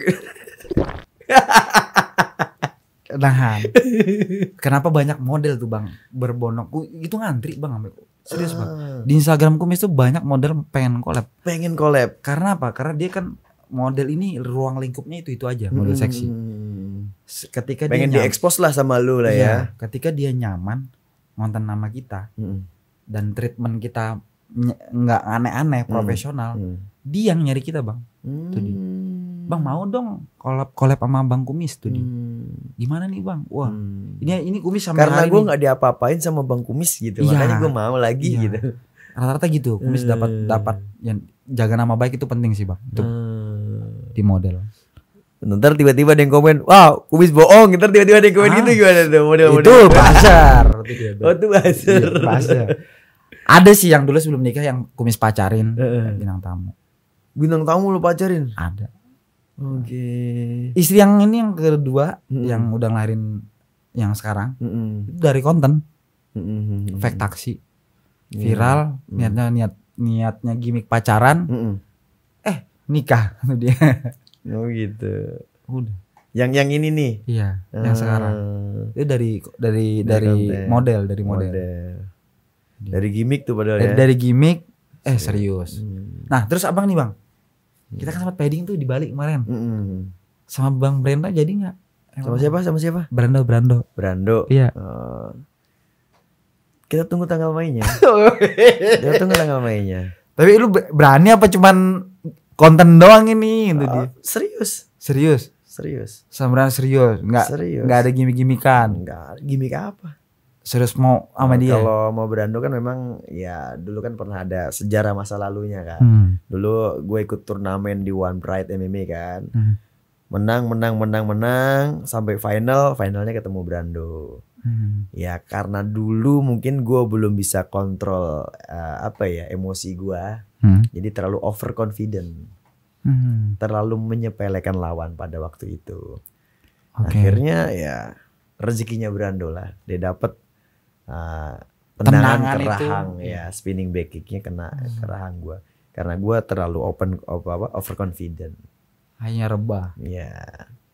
nahan. (laughs) Kenapa banyak model tuh bang berbondong? Itu ngantri bang Serius bang. Ah. Di Instagram kumis tuh banyak model pengen collab. Pengen collab. Karena apa? Karena dia kan model ini ruang lingkupnya itu itu aja model hmm. seksi. Ketika pengen dia diekspos lah sama lu lah ya. ya. Ketika dia nyaman ngonten nama kita hmm. dan treatment kita nggak aneh-aneh hmm. profesional, hmm. dia yang nyari kita bang. Hmm. Tuh Bang mau dong kolab kolab sama Bang Kumis tuh di. Hmm. Gimana nih Bang? Wah, hmm. ini ini Kumis sama Karena gue nggak diapa-apain sama Bang Kumis gitu, ya. makanya gue mau lagi ya. gitu. Rata-rata gitu, Kumis hmm. dapat dapat yang jaga nama baik itu penting sih Bang. Itu hmm. di model. Ntar tiba-tiba ada yang komen, wow kumis bohong. Ntar tiba-tiba ada yang komen ah, gitu gimana tuh model-model? Itu pasar. oh (laughs) itu pasar. Iya, ada sih yang dulu sebelum nikah yang kumis pacarin uh, bintang tamu. Bintang tamu lo pacarin? Ada. Oke. Okay. Istri yang ini yang kedua mm -hmm. yang udah ngelahirin yang sekarang mm -hmm. itu dari konten. Mm -hmm. Fake taksi. Iya. Viral, mm -hmm. niatnya niat niatnya gimmick pacaran. Mm -hmm. Eh, nikah dia. (laughs) Oh gitu. Udah. Yang yang ini nih. Iya, Hmm. yang sekarang. Ah. Itu dari dari dari, dari model, dari model. model. Dari gimmick tuh padahal dari, ya. Dari gimmick eh serius. Hmm. Nah, terus Abang nih, Bang. Kita kan sempat padding tuh di Bali kemarin. Mm-hmm. Sama Bang Brenda jadi nggak? Sama siapa? Sama siapa? Brando, Brando. Brando. Iya. Uh, kita tunggu tanggal mainnya. (laughs) Oh, iya. kita tunggu tanggal mainnya. Tapi lu berani apa cuman konten doang ini Gitu uh, dia? Serius. Serius. Serius. Samran serius, nggak serius. nggak ada gimmick-gimmickan. Nggak, gimmick apa? serius mau sama dia? Kalau mau berandu kan memang ya dulu kan pernah ada sejarah masa lalunya kan. Hmm. Dulu gue ikut turnamen di One Pride MMA kan. Hmm. Menang, menang, menang, menang sampai final, finalnya ketemu Brando. Hmm. Ya karena dulu mungkin gue belum bisa kontrol uh, apa ya emosi gue, hmm. jadi terlalu overconfident, hmm. terlalu menyepelekan lawan pada waktu itu. Okay. Akhirnya ya rezekinya Brando lah, dia dapat uh, eh, Tenangan kerahang itu. ya iya. spinning back kicknya kena hmm. ke gue karena gue terlalu open apa apa overconfident hanya rebah ya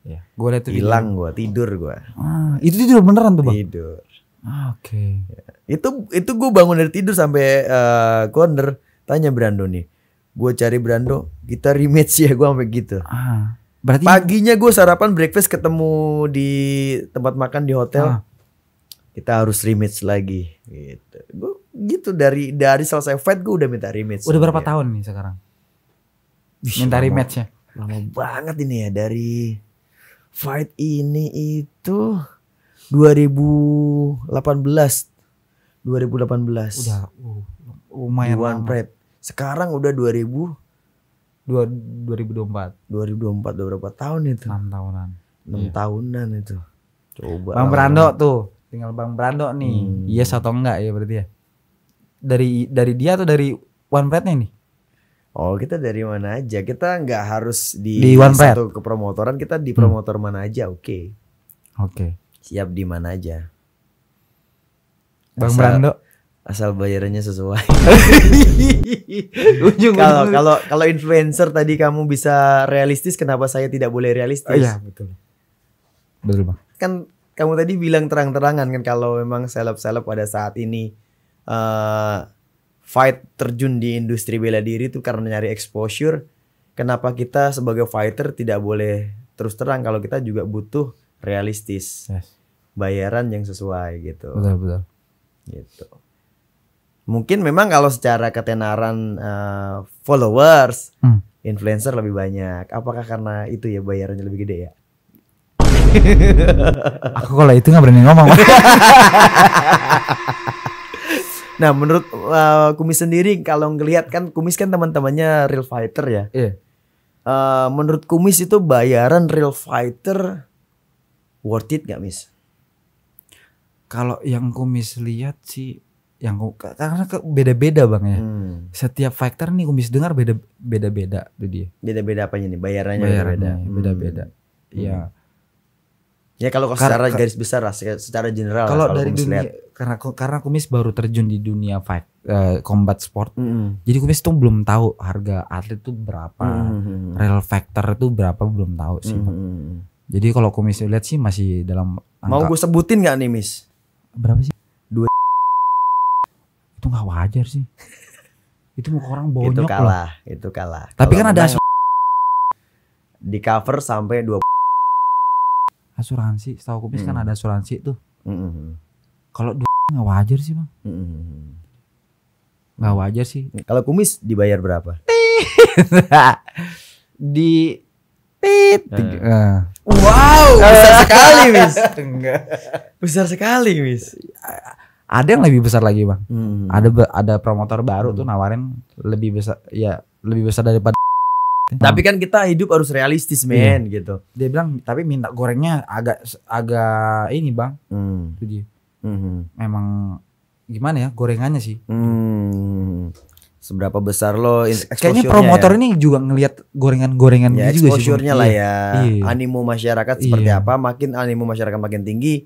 yeah. yeah. gue lihat hilang gue tidur gue ah, itu tidur beneran tuh bang tidur ah, oke okay. ya. itu itu gue bangun dari tidur sampai uh, corner tanya Brando nih gue cari Brando kita rematch ya gue sampai gitu ah, berarti paginya gue sarapan breakfast ketemu di tempat makan di hotel ah kita harus rematch lagi gitu gue gitu dari dari selesai fight gue udah minta rematch udah berapa ya. tahun nih sekarang minta lama, lama banget ini ya dari fight ini itu 2018 2018 udah uh, lumayan lama. Prep sekarang udah 2000 dua 2024 2024 udah berapa tahun itu 6 tahunan 6 iya. tahunan itu coba Bang Brando tuh tinggal Bang Brando nih. Hmm. Yes iya, atau enggak ya berarti ya? Dari dari dia atau dari One Pet nih? Oh kita dari mana aja? Kita nggak harus di, di One satu promotoran. Kita di hmm. promotor hmm. mana aja? Oke. Okay. Oke. Okay. Siap di mana aja? Bang asal, Brando. Asal bayarannya sesuai. (laughs) Kalau kalau kalau influencer tadi kamu bisa realistis, kenapa saya tidak boleh realistis? Oh, iya betul. Betul bang. Kan kamu tadi bilang terang-terangan kan kalau memang seleb-seleb pada saat ini uh, fight terjun di industri bela diri itu karena nyari exposure. Kenapa kita sebagai fighter tidak boleh terus terang kalau kita juga butuh realistis. Yes. Bayaran yang sesuai gitu. Betul betul. Gitu. Mungkin memang kalau secara ketenaran uh, followers, hmm. influencer lebih banyak. Apakah karena itu ya bayarannya lebih gede ya? (laughs) aku kalau itu nggak berani ngomong. (laughs) nah, menurut uh, Kumis sendiri kalau ngelihat kan Kumis kan teman-temannya real fighter ya. Iya. Uh, menurut Kumis itu bayaran real fighter worth it gak, Miss? Kalau yang Kumis lihat sih yang karena beda-beda bang ya. Hmm. Setiap fighter nih kumis dengar beda beda-beda tuh dia. Beda-beda apanya nih bayarannya? beda-beda. -beda. Hmm. -beda. Ya. Hmm Ya kalau Kar secara garis besar lah, secara general. Kalau, dari dunia, lihat. karena karena Kumis baru terjun di dunia fight uh, combat sport, mm -hmm. jadi Kumis tuh belum tahu harga atlet tuh berapa, mm mm-hmm, -hmm. real factor tuh berapa belum tahu sih. Mm -hmm. Jadi kalau Kumis lihat sih masih dalam. Angka. Mau gue sebutin nggak nih, Mis? Berapa sih? Dua. Itu nggak wajar sih. (laughs) itu muka orang bonyok itu kalah, loh. itu kalah. Tapi kalau kan ada di cover sampai dua asuransi setahu kumis mm. kan hmm. ada asuransi tuh mm. kalau dua nggak wajar sih bang mm. nggak wajar sih kalau kumis dibayar berapa di uh. wow besar sekali mis (laughs) besar sekali mis ada yang lebih besar lagi bang hmm. ada ada promotor baru hmm. tuh nawarin lebih besar ya lebih besar daripada tapi kan kita hidup harus realistis iya. men yeah. gitu. Dia bilang tapi minta gorengnya agak agak ini bang. Hmm. Itu dia. Hmm. Memang gimana ya gorengannya sih. Hmm. Seberapa besar lo Kayaknya ya? promotor ya? ini juga ngelihat gorengan-gorengan ya, juga sih. Exposure-nya lah iya. ya. Iya. Animo masyarakat iya. seperti apa? Makin animo masyarakat makin tinggi,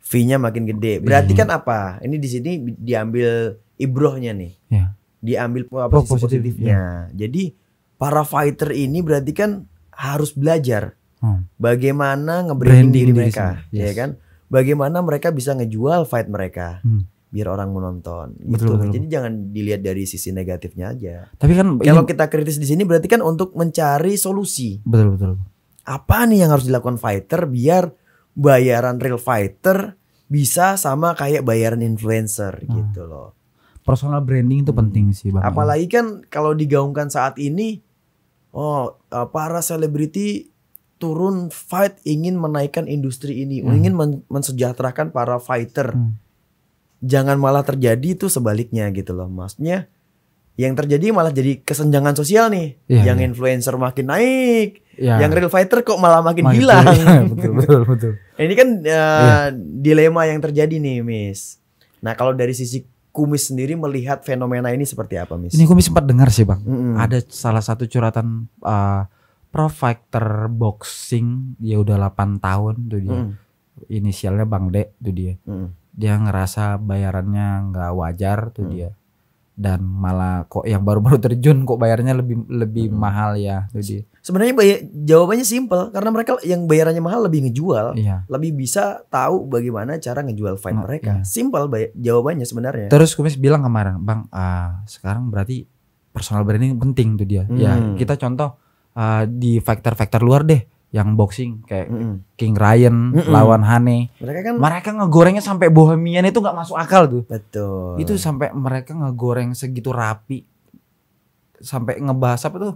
fee-nya makin gede. Berarti iya. kan apa? Ini di sini diambil ibrohnya nih. Iya. Diambil apa sih positifnya. Iya. Jadi para fighter ini berarti kan harus belajar hmm. bagaimana ngebranding diri mereka, ya yes. ya kan? Bagaimana mereka bisa ngejual fight mereka. Hmm biar orang menonton betul, gitu. Betul. Jadi jangan dilihat dari sisi negatifnya aja. Tapi kan kalau ini, kita kritis di sini berarti kan untuk mencari solusi. Betul betul. Apa nih yang harus dilakukan fighter biar bayaran real fighter bisa sama kayak bayaran influencer hmm. gitu loh. Personal branding itu hmm. penting sih bang. Apalagi kan kalau digaungkan saat ini oh eh, para selebriti turun fight ingin menaikkan industri ini, hmm. ingin men mensejahterakan para fighter. Hmm. Jangan malah terjadi itu sebaliknya gitu loh, maksudnya yang terjadi malah jadi kesenjangan sosial nih. Yeah, yang yeah. influencer makin naik, yeah. yang real fighter kok malah makin, makin hilang. (laughs) Iya, betul betul betul. Ini kan uh, eh, yeah. dilema yang terjadi nih, Miss. Nah, kalau dari sisi Kumis sendiri melihat fenomena ini seperti apa, Mis? Ini Kumis sempat dengar sih, Bang. Mm -hmm. Ada salah satu curhatan uh, pro fighter boxing, dia udah 8 tahun tuh dia. Mm Inisialnya Bang Dek, tuh dia. Mm Dia ngerasa bayarannya nggak wajar tuh mm dia dan malah kok yang baru-baru terjun kok bayarnya lebih lebih hmm. mahal ya jadi sebenarnya bayar, jawabannya simpel karena mereka yang bayarannya mahal lebih ngejual iya. lebih bisa tahu bagaimana cara ngejual file mm, mereka iya. simpel jawabannya sebenarnya terus kumis bilang kemarin bang uh, sekarang berarti personal branding penting tuh dia ya, hmm. ya kita contoh uh, di faktor-faktor luar deh yang boxing kayak mm -hmm. King Ryan mm -hmm. lawan Hane. Mereka kan mereka ngegorengnya sampai Bohemian itu nggak masuk akal tuh. Betul. Itu sampai mereka ngegoreng segitu rapi sampai ngebahas apa tuh?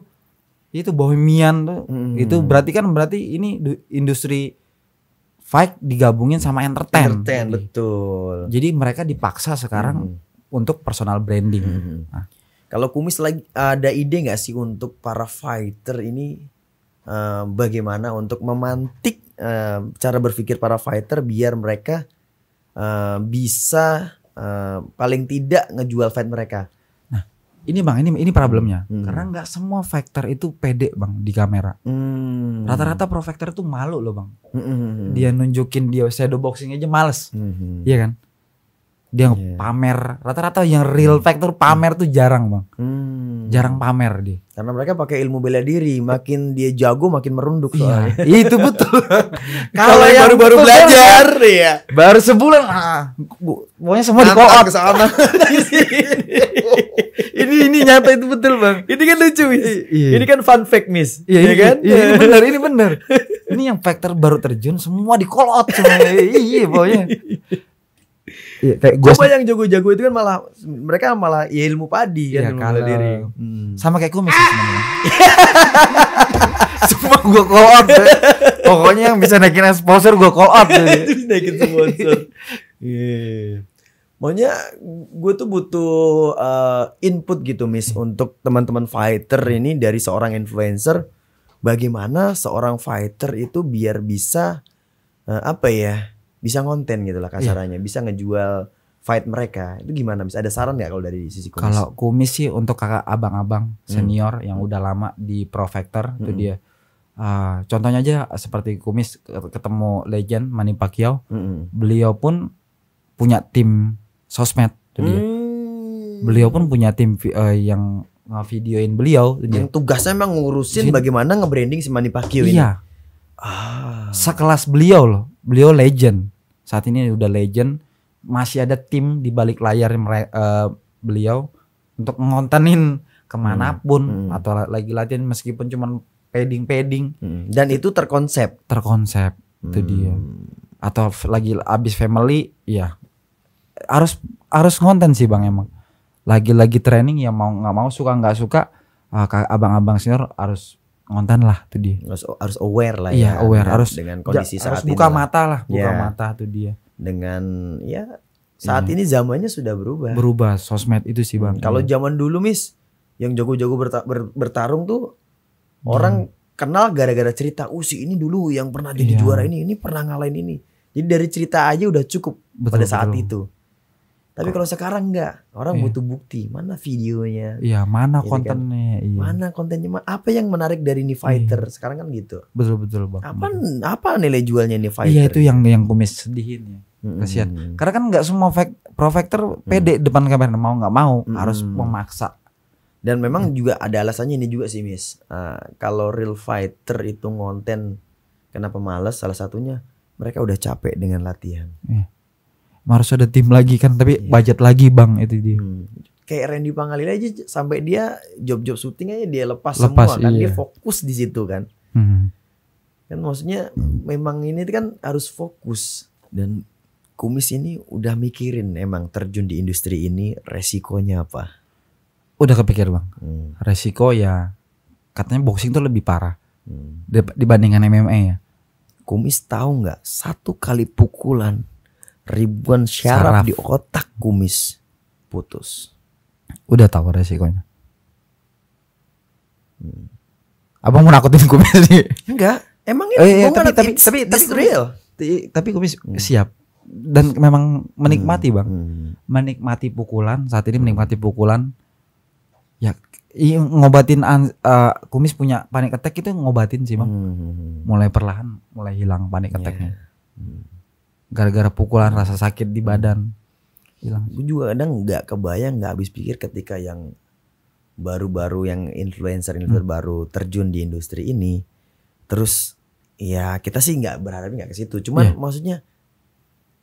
Itu Bohemian tuh. Mm -hmm. Itu berarti kan berarti ini industri fight digabungin sama entertain. Entertain jadi, betul. Jadi mereka dipaksa sekarang mm -hmm. untuk personal branding. Mm -hmm. nah. Kalau Kumis lagi ada ide nggak sih untuk para fighter ini Eh, bagaimana untuk memantik uh, cara berpikir para fighter biar mereka uh, bisa uh, paling tidak ngejual fight mereka. Nah, ini bang, ini ini problemnya. Hmm. Karena nggak semua fighter itu pede bang di kamera. rata hmm. Rata-rata pro fighter itu malu loh bang. Hmm. hmm, hmm dia nunjukin dia shadow boxing aja males, hmm. iya kan? Dia yeah. pamer. Rata-rata yang real hmm. fighter pamer hmm. tuh jarang bang. Hmm jarang hmm. pamer dia. Karena mereka pakai ilmu bela diri, makin dia jago makin merunduk iya. soalnya. Iya, itu betul. (laughs) Kalau yang baru-baru belajar, ya. Baru sebulan, ah, pokoknya semua di koop. (laughs) ini ini nyata itu betul bang. Ini kan lucu, miss. Iya. Ini kan fun fact miss. Iya, iya kan? Iya, ini (laughs) benar, ini benar. ini yang factor baru terjun semua di kolot semua. iya, pokoknya. Iya, kayak gua yang jago-jago itu kan malah mereka malah ya ilmu padi ya, ilmu diri. Hmm. Sama kayak kumis (laughs) ah. Semua gue call out. Ya. Pokoknya yang bisa naikin sponsor gue call out. Terus (laughs) naikin sponsor. Iya. yeah. Maunya gue tuh butuh uh, input gitu Miss untuk teman-teman fighter ini dari seorang influencer bagaimana seorang fighter itu biar bisa uh, apa ya? bisa ngonten gitu lah iya. kasarannya, yeah. bisa ngejual fight mereka. Itu gimana? Bisa ada saran nggak kalau dari sisi kumis? Kalau kumis sih untuk kakak abang-abang hmm. senior hmm. yang udah lama di Profector hmm. itu dia. Uh, contohnya aja seperti kumis ketemu legend mani Pacquiao, hmm. beliau pun punya tim sosmed itu dia. Hmm. Beliau pun punya tim uh, yang videoin beliau. Yang tugasnya emang ngurusin Jadi, bagaimana ngebranding si mani Pacquiao iya. ini. Ah. Sekelas beliau loh, beliau legend. Saat ini udah legend, masih ada tim di balik layar uh, beliau untuk ngontenin kemanapun hmm. Hmm. atau lagi latihan meskipun cuma padding-padding. Hmm. Dan itu terkonsep. Terkonsep hmm. itu dia. Atau lagi abis family, ya harus harus konten sih bang emang. Lagi-lagi training ya mau nggak mau suka nggak suka ah, abang-abang senior harus ngonten lah tuh dia. Harus, harus aware lah iya, ya. Iya, aware dengan, harus dengan kondisi saat harus buka ini mata lah, buka ya. mata tuh dia. Dengan ya saat ya. ini zamannya sudah berubah. Berubah sosmed itu sih, Bang. Kalau iya. zaman dulu, mis, yang jago-jago bertarung tuh hmm. orang iya. kenal gara-gara cerita, "Oh, ini dulu yang pernah jadi ya. juara ini, ini pernah ngalahin ini." Jadi dari cerita aja udah cukup betul, pada saat betul. itu. Tapi kalau sekarang enggak, orang iya. butuh bukti. Mana videonya? Iya, mana gitu kan? kontennya? Kan? Iya. Mana kontennya? Apa yang menarik dari ini iya. fighter? Iya. Sekarang kan gitu. Betul betul bang. Apa apa nilai jualnya ini fighter? Iya itu yang yang kumis sedihin ya. Kasihan. Karena kan nggak semua fighter pede mm. depan kamera mau nggak mau mm. harus memaksa. Dan memang mm. juga ada alasannya ini juga sih Miss. Uh, kalau real fighter itu ngonten kenapa males salah satunya mereka udah capek dengan latihan. Yeah harus ada tim lagi kan tapi yeah. budget lagi bang itu dia hmm. kayak Randy Pangalila aja sampai dia job-job syuting aja dia lepas, lepas semua kan dia iya. fokus di situ kan hmm. kan maksudnya hmm. memang ini kan harus fokus dan Kumis ini udah mikirin emang terjun di industri ini resikonya apa udah kepikir bang hmm. resiko ya katanya boxing tuh lebih parah hmm. dibandingkan MMA ya Kumis tahu nggak satu kali pukulan ribuan syaraf, syaraf. di otak kumis putus. Udah tahu resikonya. Hmm. Abang mau nakutin kumis sih? Enggak, emang oh, iya, iya tapi, tapi, tapi, tapi, real. Tapi kumis hmm. siap dan memang menikmati hmm. bang, hmm. menikmati pukulan saat ini menikmati pukulan. Ya ngobatin uh, kumis punya panik attack itu ngobatin sih bang. Hmm. Mulai perlahan, mulai hilang panik iya. attacknya. Yeah. Hmm gara-gara pukulan rasa sakit di badan hilang gue juga kadang nggak kebayang nggak habis pikir ketika yang baru-baru yang influencer influencer hmm. baru terjun di industri ini terus ya kita sih nggak berharap nggak ke situ cuman yeah. maksudnya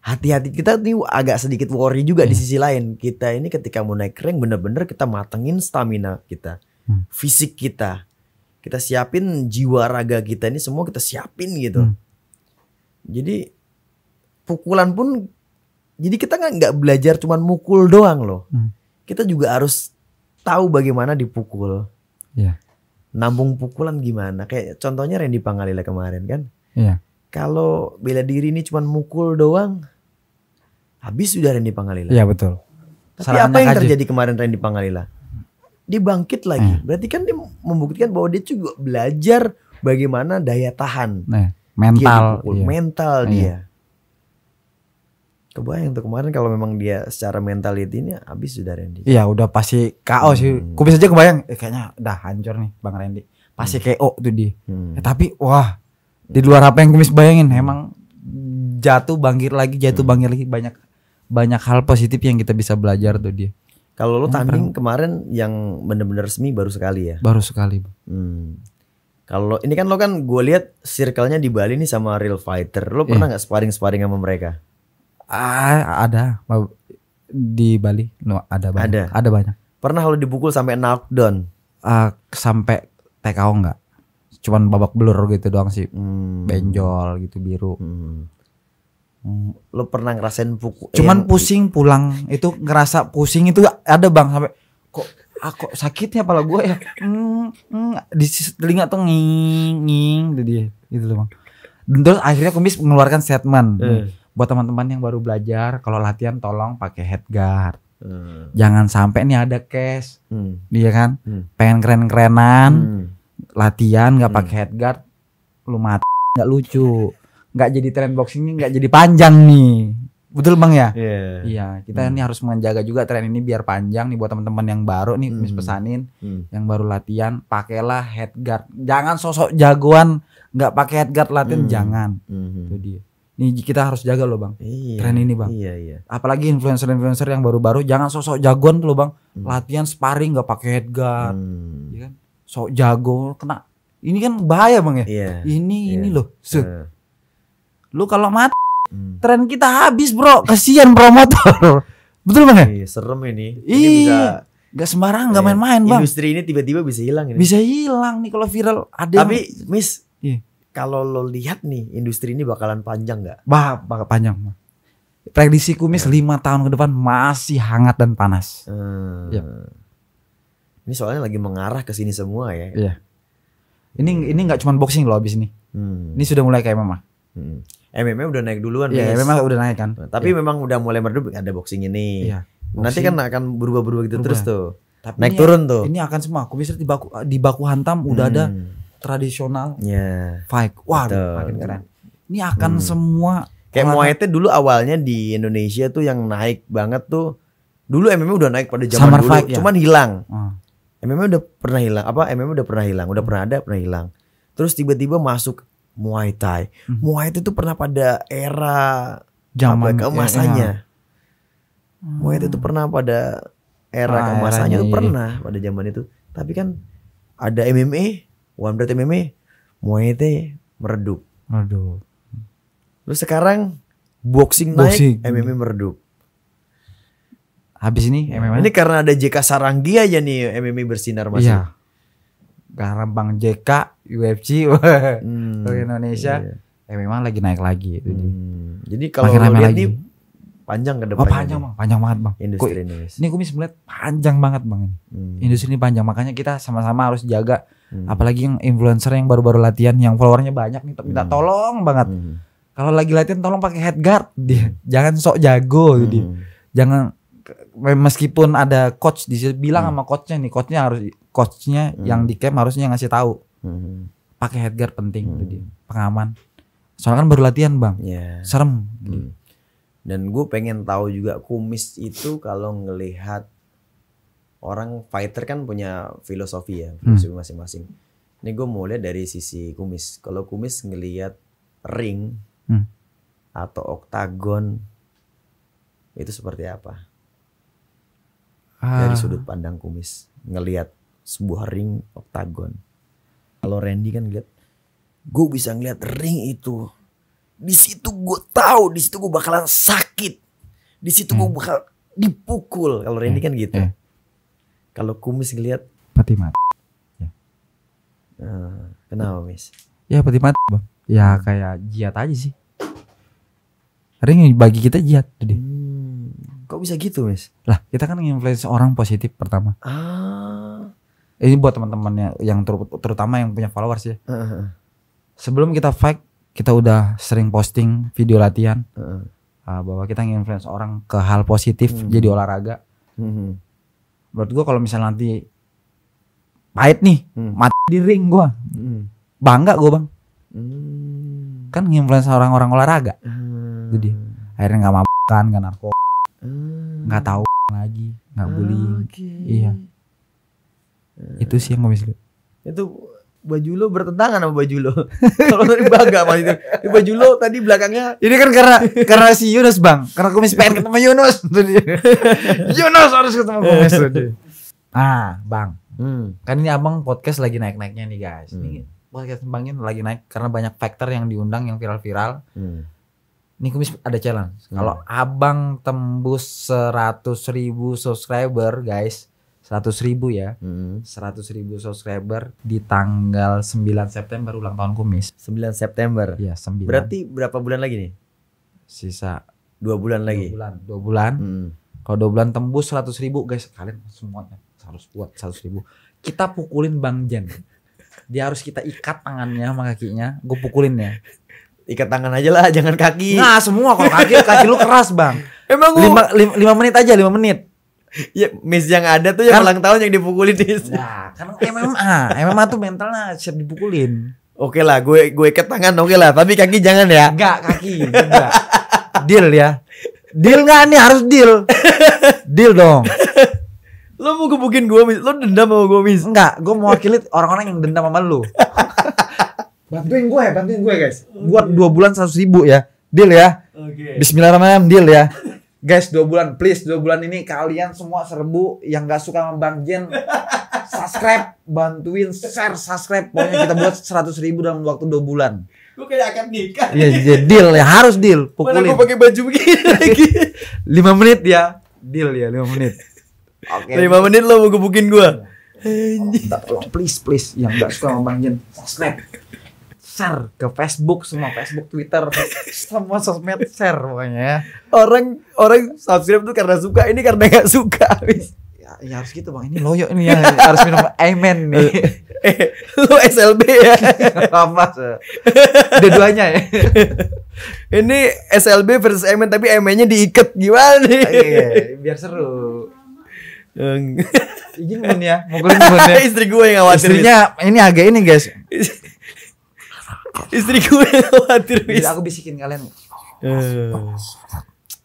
hati-hati kita ini agak sedikit worry juga yeah. di iya. sisi lain kita ini ketika mau naik ring bener-bener kita matengin stamina kita hmm. fisik kita kita siapin jiwa raga kita ini semua kita siapin gitu hmm. jadi pukulan pun jadi kita nggak belajar cuman mukul doang loh. Hmm. Kita juga harus tahu bagaimana dipukul. Yeah. nambung pukulan gimana? Kayak contohnya Randy Pangalila kemarin kan. Yeah. Kalau bela diri ini cuman mukul doang, habis sudah Randy Pangalila. Iya yeah, betul. Tapi Salah apa yang aja. terjadi kemarin Randy Pangalila? Dia bangkit lagi. Eh. Berarti kan dia membuktikan bahwa dia juga belajar bagaimana daya tahan. Eh. Mental. Dia iya. Mental dia. Iya, iya kebayang tuh kemarin kalau memang dia secara mentality ini habis sudah Randy. Iya udah pasti KO sih. Hmm. bisa aja kebayang eh, kayaknya udah hancur nih Bang Randy. Pasti hmm. KO tuh dia. Hmm. Ya, tapi wah di luar apa yang kumis bayangin emang jatuh bangkit lagi jatuh hmm. bangkit lagi banyak banyak hal positif yang kita bisa belajar tuh dia. Kalau lo tanding kemarin yang benar-benar resmi baru sekali ya? Baru sekali. Hmm. Kalau ini kan lo kan gue lihat circle-nya di Bali nih sama real fighter. Lo pernah iya. nggak yeah. sparring sparring sama mereka? Ah, ada di Bali no, ada banyak. Ada. Ada banyak. Pernah lo dibukul sampai knockdown? Uh, ah, sampai TKO enggak? Cuman babak belur gitu doang sih. Hmm. Benjol gitu biru. Hmm. Lo pernah ngerasain pukul? Eh, Cuman yang... pusing pulang itu ngerasa pusing itu ada bang sampai kok aku ah, sakitnya pala gue ya mm, mm, di telinga tuh nging nging dia gitu loh bang terus akhirnya kumis mengeluarkan statement hmm buat teman-teman yang baru belajar kalau latihan tolong pakai head hmm. jangan sampai nih ada cash hmm. dia kan hmm. pengen keren-kerenan hmm. latihan nggak hmm. pakai hmm. guard lu mati nggak lucu nggak jadi trend boxingnya nggak jadi panjang nih betul bang ya yeah. iya kita hmm. ini harus menjaga juga tren ini biar panjang nih buat teman-teman yang baru nih hmm. pesanin hmm. yang baru latihan pakailah head guard, jangan sosok jagoan nggak pakai head guard latihan hmm. jangan hmm. itu dia Nih kita harus jaga loh bang. Iya, Tren ini bang. Iya iya. Apalagi influencer-influencer yang baru-baru jangan sok jagoan loh bang. Hmm. Latihan sparring gak pakai guard. hmm. ya kan? Sok jago kena. Ini kan bahaya bang ya. Iya, ini iya. ini loh. Eh. Se. Uh. Lu kalau mati hmm. tren kita habis bro. Kasihan promotor. (laughs) Betul bang ya? Iya, serem ini. Iya. Ini bisa Gak sembarang, gak main-main bang. Industri ini tiba-tiba bisa hilang. Ini. Bisa hilang nih kalau viral. Ada Tapi, yang... Miss, iya kalau lo lihat nih industri ini bakalan panjang nggak? Bah, bakal panjang. Prediksi kumis iya. lima tahun ke depan masih hangat dan panas. Hmm. Ya. Ini soalnya lagi mengarah ke sini semua ya. Iya. Ini ini nggak cuma boxing loh abis ini. Hmm. Ini sudah mulai kayak mama. Hmm. MMA udah naik duluan. Iya, yeah, memang udah naik kan. Tapi yeah. memang udah mulai merdu ada boxing ini. Yeah. Boxing. Nanti kan akan berubah-berubah gitu berubah. terus tuh. Tapi naik ini, ya, turun tuh. Ini akan semua. Aku di baku di baku hantam udah hmm. ada tradisional yeah. fight. Wah, makin keren. Ini akan hmm. semua kayak Muay Thai dulu awalnya di Indonesia tuh yang naik banget tuh dulu MMA udah naik pada zaman Summer dulu, fight, ya? cuman ya? hilang. Hmm. Ah. MMA udah pernah hilang apa? MMA udah pernah hilang, udah pernah ada, pernah hilang. Terus tiba-tiba masuk Muay Thai. Hmm. Muay Thai tuh pernah pada era zaman ya, keemasannya. Ya, Hmm. Muay Thai tuh pernah pada era ah, keemasannya itu pernah pada zaman itu. Tapi kan ada MMA, One Blood MMA Muay Thai meredup. Meredup. Lu sekarang boxing, boxing. naik, MMA meredup. Habis ini MMA. Ini karena ada JK Saranggi aja nih MMA bersinar masih. Iya. Karena Bang JK UFC (laughs) hmm, Indonesia iya. MMA lagi naik lagi. Jadi, hmm. Jadi kalau lihat nih panjang ke depan. Oh, panjang bang, panjang banget bang. Industri ini. Ini kumis melihat panjang banget bang. Hmm. Industri ini panjang, makanya kita sama-sama harus jaga Hmm. Apalagi yang influencer yang baru-baru latihan yang followernya banyak nih minta hmm. tolong banget. Hmm. Kalau lagi latihan tolong pakai head guard dia. Hmm. Jangan sok jago hmm. jadi. Jangan meskipun ada coach di bilang hmm. sama coachnya nih, coachnya harus coachnya hmm. yang di camp harusnya ngasih tahu. Hmm. Pakai head guard penting hmm. jadi Pengaman. Soalnya kan baru latihan, Bang. Yeah. Serem. Hmm. Gitu. Dan gue pengen tahu juga kumis itu kalau ngelihat orang fighter kan punya filosofi ya hmm. filosofi masing masing-masing. Ini gue mau lihat dari sisi kumis. Kalau kumis ngelihat ring hmm. atau oktagon itu seperti apa? Ah. Dari sudut pandang kumis ngelihat sebuah ring oktagon. Kalau Randy kan lihat, gue bisa ngelihat ring itu. Di situ gue tahu, di situ gue bakalan sakit. Di situ hmm. gue bakal dipukul. Kalau Randy hmm. kan gitu. Hmm. Kalau kumis ngeliat pati mati. Ya. Uh, kenapa mis? Ya pati mati bang. Ya kayak jiat aja sih. sering bagi kita jiat tuh deh. Hmm, kok bisa gitu mis? Lah kita kan influence orang positif pertama. Ah. Ini buat teman-temannya yang ter terutama yang punya followers ya. Uh -huh. Sebelum kita fight kita udah sering posting video latihan. Uh -huh. Ah, bahwa kita nginfluence orang ke hal positif -huh. Hmm. jadi olahraga -huh. Hmm, hmm buat gue kalau misalnya nanti pahit nih hmm. mati di ring gue hmm. bangga gue bang hmm. kan nginfluence orang-orang olahraga hmm. itu dia akhirnya nggak makan nggak narko hmm. nggak hmm. tahu lagi nggak bullying okay. iya hmm. itu sih yang gue misalnya itu baju lo bertentangan sama baju lo. (laughs) Kalau tadi bangga sama itu. Di baju lo tadi belakangnya. Ini kan karena (laughs) karena si Yunus bang. Karena kumis pengen (laughs) ketemu Yunus. Yunus harus ketemu kumis Ah bang. Hmm. Kan ini abang podcast lagi naik-naiknya nih guys. Hmm. Ini podcast bangin lagi naik karena banyak faktor yang diundang yang viral-viral. Hmm. Ini kumis ada challenge. Hmm. Kalau abang tembus seratus ribu subscriber guys seratus ribu ya mm-hmm. seratus hmm. ribu subscriber di tanggal 9 September ulang tahun kumis 9 September Iya sembilan. berarti berapa bulan lagi nih sisa dua bulan dua lagi bulan dua bulan hmm. kalau dua bulan tembus seratus ribu guys kalian semuanya harus buat seratus ribu kita pukulin Bang Jen dia harus kita ikat tangannya sama kakinya gue pukulin ya ikat tangan aja lah jangan kaki nah semua kalau kaki kaki lu keras bang emang gue lima, lima, lima menit aja lima menit Ya, miss yang ada tuh yang kan, ulang tahun yang dipukulin di Nah, kan MMA, MMA tuh mentalnya siap dipukulin. Oke lah, gue gue ke tangan oke lah, tapi kaki jangan ya. Enggak, kaki enggak. deal ya. Deal nggak nih harus deal. deal dong. lo mau gebukin gue mis, lo dendam sama gue miss. Enggak, gue mau wakilin orang-orang yang dendam sama lo. bantuin gue, ya, bantuin gue ya, guys. Buat dua bulan seratus ribu ya, deal ya. Oke. Okay. Bismillahirrahmanirrahim, deal ya. Guys, dua bulan, please dua bulan ini kalian semua serbu yang nggak suka sama Bang Jen, subscribe, bantuin, share, subscribe. Pokoknya kita buat seratus ribu dalam waktu dua bulan. Gue kayak akan nikah. Iya, ya, deal ya harus deal. Pukulin. Mana gue pakai baju begini lagi. lima menit ya, deal ya lima menit. Oke. Okay. Lima menit lo mau gebukin gue. Oh, please please yang nggak suka sama Bang Jen, subscribe share ke Facebook semua Facebook Twitter (laughs) semua sosmed share pokoknya ya. orang orang subscribe tuh karena suka ini karena nggak suka ya, ya harus gitu bang ini loyo ini ya (laughs) harus minum Amen nih eh, lu SLB ya (laughs) apa Ada duanya ya ini SLB versus Amen tapi amennya diikat gimana nih iya, iya, iya. biar seru Ijin ya mau gue ya istri gue yang khawatir istrinya ini agak ini guys Istri gue khawatir Bila aku bisikin kalian. Uh,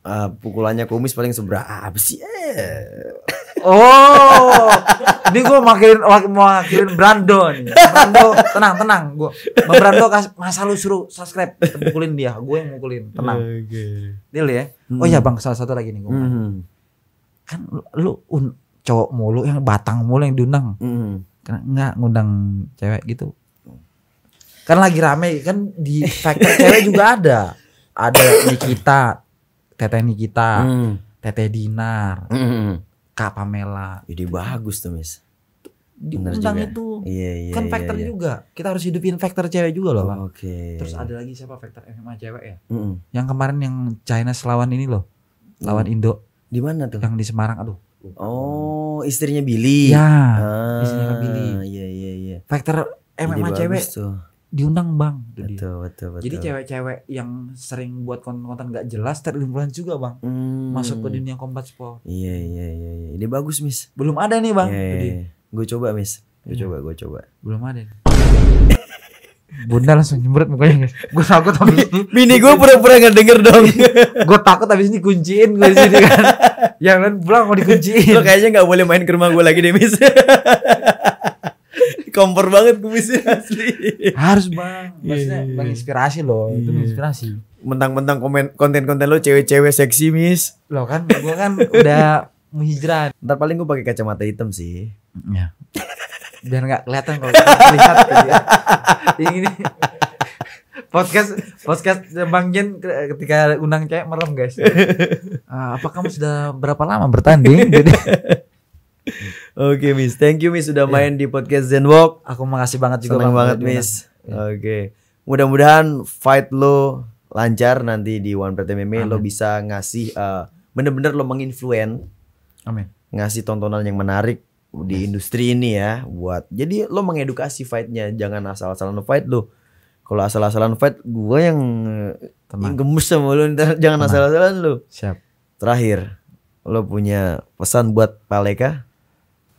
uh, pukulannya kumis paling seberapa ah, sih? Oh, ini gue makin makin Brando nih. Brando, tenang tenang, gue. Brando masa lu suruh subscribe, pukulin dia, gue yang mukulin, tenang. Okay. Deal ya. Hmm. Oh ya, bang, salah satu lagi nih gue. hmm. Kan lu un, cowok mulu yang batang mulu yang diundang. hmm. enggak kan ngundang cewek gitu kan lagi rame kan di faktor cewek juga ada ada Nikita teteh Nikita hmm. teteh Dinar hmm. Kak Pamela jadi bagus tuh mis diundang itu iya, iya, kan faktor iya, iya. juga kita harus hidupin faktor cewek juga loh oh, okay. terus ada lagi siapa faktor MMA cewek ya hmm. yang kemarin yang China lawan ini loh lawan hmm. Indo di mana tuh yang di Semarang aduh oh istrinya Billy ya ah, istrinya Billy iya iya iya faktor MMA cewek tuh diundang bang betul, betul, betul. jadi cewek-cewek yang sering buat konten-konten gak jelas terinfluence juga bang hmm. masuk ke dunia combat sport iya iya iya, iya. ini bagus mis belum ada nih bang yeah, yeah. gue coba mis gue iya. coba gue coba belum ada Bunda langsung nyemprot mukanya guys. Gue takut tapi Mini gue pura-pura nggak denger dong. (laughs) gue takut habis ini kunciin gue di sini kan. (laughs) Yang lain pulang mau dikunciin. Lo kayaknya nggak boleh main ke rumah gue lagi deh mis. (laughs) kompor banget kumisnya asli. Harus bang, maksudnya yeah. Iya, iya, iya. inspirasi loh, yeah. itu inspirasi. Mentang-mentang komen konten-konten lo cewek-cewek seksi mis. Lo kan, gue kan udah (laughs) menghijrah. Ntar paling gue pakai kacamata hitam sih. Ya. (laughs) Biar nggak kelihatan kalau lihat. Gitu ya. Ini podcast podcast Bang Jen ketika undang cewek merem guys. Uh, (laughs) apa kamu sudah berapa lama bertanding? Oke okay, Miss, thank you Miss sudah iya. main di podcast Zenwalk. Aku makasih banget juga Senang banget Miss. Iya. Oke. Okay. Mudah-mudahan fight lo lancar nanti di One Pet MMA Amin. lo bisa ngasih uh, bener-bener lo menginfluen. Amin. Ngasih tontonan yang menarik di industri ini ya buat. Jadi lo mengedukasi fightnya, jangan asal-asalan fight lo. Kalau asal-asalan fight, gue yang, yang gemes sama lo. Jangan asal-asalan lo. Siap. Terakhir, lo punya pesan buat Paleka?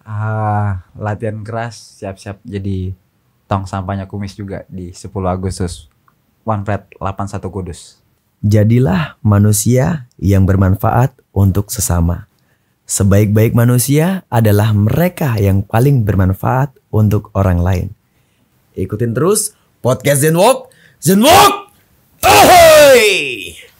ah, latihan keras siap-siap jadi tong sampahnya kumis juga di 10 Agustus One Fred 81 Kudus. Jadilah manusia yang bermanfaat untuk sesama. Sebaik-baik manusia adalah mereka yang paling bermanfaat untuk orang lain. Ikutin terus podcast Zenwalk. Zenwalk! hey!